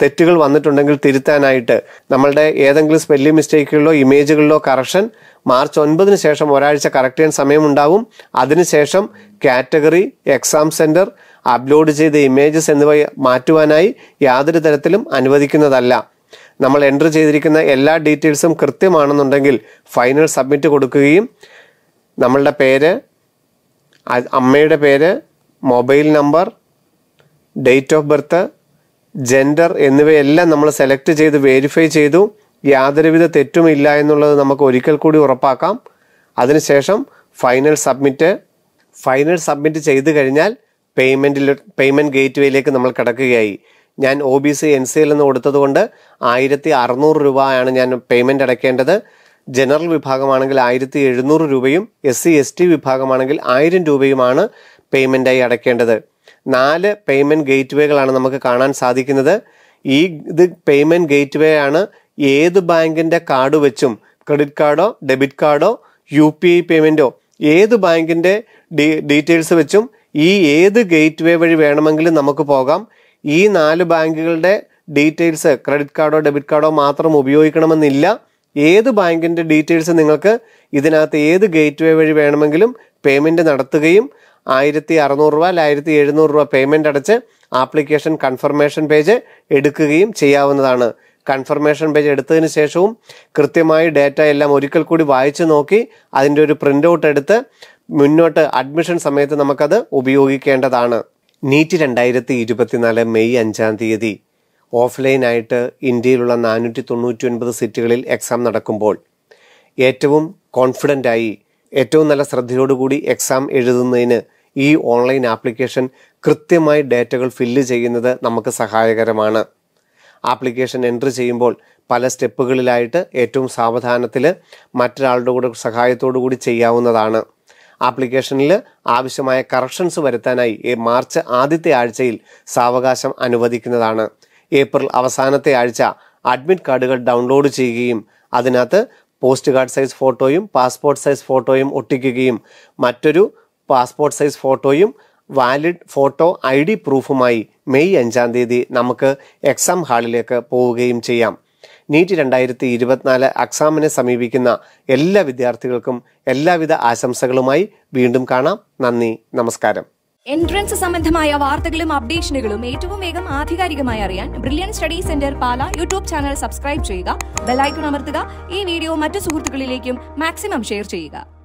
തെറ്റുകൾ വന്നിട്ടുണ്ടെങ്കിൽ തിരുത്താനായിട്ട് നമ്മളുടെ ഏതെങ്കിലും സ്പെല്ലിംഗ് മിസ്റ്റേക്കുകളിലോ ഇമേജുകളിലോ കറക്ഷൻ മാർച്ച് ഒൻപതിന് ശേഷം ഒരാഴ്ച കറക്റ്റ് ചെയ്യാൻ സമയമുണ്ടാവും അതിനുശേഷം കാറ്റഗറി എക്സാം സെൻറ്റർ അപ്ലോഡ് ചെയ്ത ഇമേജസ് എന്നിവ മാറ്റുവാനായി യാതൊരു തരത്തിലും അനുവദിക്കുന്നതല്ല നമ്മൾ എൻ്റർ ചെയ്തിരിക്കുന്ന എല്ലാ ഡീറ്റെയിൽസും കൃത്യമാണെന്നുണ്ടെങ്കിൽ ഫൈനൽ സബ്മിറ്റ് കൊടുക്കുകയും നമ്മളുടെ പേര് അമ്മയുടെ പേര് mobile number date of birth gender എന്നിവയെല്ലാം നമ്മൾ സെലക്ട് ചെയ്ത് വെരിഫൈ ചെയ്തു യാതൊരുവിധ തെറ്റുമില്ല എന്നുള്ളത് നമുക്ക് ഒരിക്കൽ കൂടി ഉറപ്പാക്കാം അതിനുശേഷം ഫൈനൽ സബ്മിറ്റ് ഫൈനൽ സബ്മിറ്റ് ചെയ്ത് കഴിഞ്ഞാൽ പേയ്മെൻറ്റിൽ പേയ്മെൻറ്റ് ഗേറ്റ് വേയിലേക്ക് നമ്മൾ കിടക്കുകയായി ഞാൻ O B C N C L എന്ന് കൊടുത്തതുകൊണ്ട് ആയിരത്തി അറുന്നൂറ് രൂപയാണ് ഞാൻ പേയ്മെൻറ്റ് അടയ്ക്കേണ്ടത് ജനറൽ വിഭാഗമാണെങ്കിൽ ആയിരത്തി എഴുന്നൂറ് രൂപയും എസ് സി എസ് ടി വിഭാഗമാണെങ്കിൽ ആയിരം രൂപയുമാണ് പേയ്മെൻറ്റായി അടയ്ക്കേണ്ടത് നാല് പേയ്മെൻറ്റ് ഗേറ്റ് വേകളാണ് നമുക്ക് കാണാൻ സാധിക്കുന്നത് ഈ ഇത് പേയ്മെൻറ്റ് ഗേറ്റ് വേ ആണ് ഏത് ബാങ്കിൻ്റെ കാർഡ് വെച്ചും ക്രെഡിറ്റ് കാർഡോ ഡെബിറ്റ് കാർഡോ യു പി ഐ പേയ്മെൻറ്റോ ഏത് ബാങ്കിൻ്റെ ഡീറ്റെയിൽസ് വെച്ചും ഈ ഏത് ഗേറ്റ് വേ വഴി വേണമെങ്കിലും നമുക്ക് പോകാം ഈ നാല് ബാങ്കുകളുടെ ഡീറ്റെയിൽസ് ക്രെഡിറ്റ് കാർഡോ ഡെബിറ്റ് കാർഡോ മാത്രം ഉപയോഗിക്കണമെന്നില്ല ഏത് ബാങ്കിൻ്റെ ഡീറ്റെയിൽസ് നിങ്ങൾക്ക് ഇതിനകത്ത് ഏത് ഗേറ്റ് വേ വഴി വേണമെങ്കിലും പേയ്മെൻറ്റ് നടത്തുകയും ആയിരത്തി അറുന്നൂറ് രൂപ അല്ല ആയിരത്തി എഴുന്നൂറ് രൂപ പേയ്മെൻറ്റ് അടച്ച് ആപ്ലിക്കേഷൻ കൺഫർമേഷൻ പേജ് എടുക്കുകയും ചെയ്യാവുന്നതാണ് കൺഫർമേഷൻ പേജ് എടുത്തതിന് ശേഷവും കൃത്യമായി ഡേറ്റ എല്ലാം ഒരിക്കൽ കൂടി വായിച്ചു നോക്കി അതിൻ്റെ ഒരു പ്രിൻ്റ് ഔട്ട് എടുത്ത് മുന്നോട്ട് അഡ്മിഷൻ സമയത്ത് നമുക്കത് ഉപയോഗിക്കേണ്ടതാണ് നീറ്റ് രണ്ടായിരത്തി ഇരുപത്തിനാല് മെയ് അഞ്ചാം തീയതി ഓഫ്ലൈനായിട്ട് ഇന്ത്യയിലുള്ള നാനൂറ്റി തൊണ്ണൂറ്റി ഒൻപത് സിറ്റികളിൽ എക്സാം നടക്കുമ്പോൾ ഏറ്റവും കോൺഫിഡൻ്റായി ഏറ്റവും നല്ല ശ്രദ്ധയോടുകൂടി എക്സാം എഴുതുന്നതിന് ഈ ഓൺലൈൻ ആപ്ലിക്കേഷൻ കൃത്യമായി ഡേറ്റകൾ ഫില്ല് ചെയ്യുന്നത് നമുക്ക് സഹായകരമാണ് ആപ്ലിക്കേഷൻ എൻട്രി ചെയ്യുമ്പോൾ പല സ്റ്റെപ്പുകളിലായിട്ട് ഏറ്റവും സാവധാനത്തിൽ മറ്റൊരാളുടെ കൂടെ സഹായത്തോടു കൂടി ചെയ്യാവുന്നതാണ് ആപ്ലിക്കേഷനിൽ ആവശ്യമായ കറക്ഷൻസ് വരുത്താനായി മാർച്ച് ആദ്യത്തെ ആഴ്ചയിൽ സാവകാശം അനുവദിക്കുന്നതാണ് ഏപ്രിൽ അവസാനത്തെ ആഴ്ച അഡ്മിറ്റ് കാർഡുകൾ ഡൗൺലോഡ് ചെയ്യുകയും അതിനകത്ത് പോസ്റ്റ് കാർഡ് സൈസ് ഫോട്ടോയും പാസ്പോർട്ട് സൈസ് ഫോട്ടോയും ഒട്ടിക്കുകയും മറ്റൊരു പാസ്പോർട്ട് സൈസ് ഫോട്ടോയും വാലിഡ് ഫോട്ടോ ഐ ഡി പ്രൂഫുമായി മെയ് അഞ്ചാം തീയതി നമുക്ക് എക്സാം ഹാളിലേക്ക് പോവുകയും ചെയ്യാം നീറ്റ് രണ്ടായിരത്തി ഇരുപത്തിനാല് അക്സാമിനെ സമീപിക്കുന്ന എല്ലാ വിദ്യാർത്ഥികൾക്കും എല്ലാവിധ ആശംസകളുമായി വീണ്ടും കാണാം നന്ദി നമസ്കാരം എൻട്രൻസ് സംബന്ധമായ വാർത്തകളും അപ്ഡേഷനുകളും ഏറ്റവും വേഗം ആധികാരികമായി അറിയാൻ brilliant study centre Pala YouTube channel subscribe ചെയ്യുക ബെൽ ഐക്കൺ അമർത്തുക ഈ വീഡിയോ മറ്റു സുഹൃത്തുക്കളിലേക്കും മാക്സിമം ഷെയർ ചെയ്യുക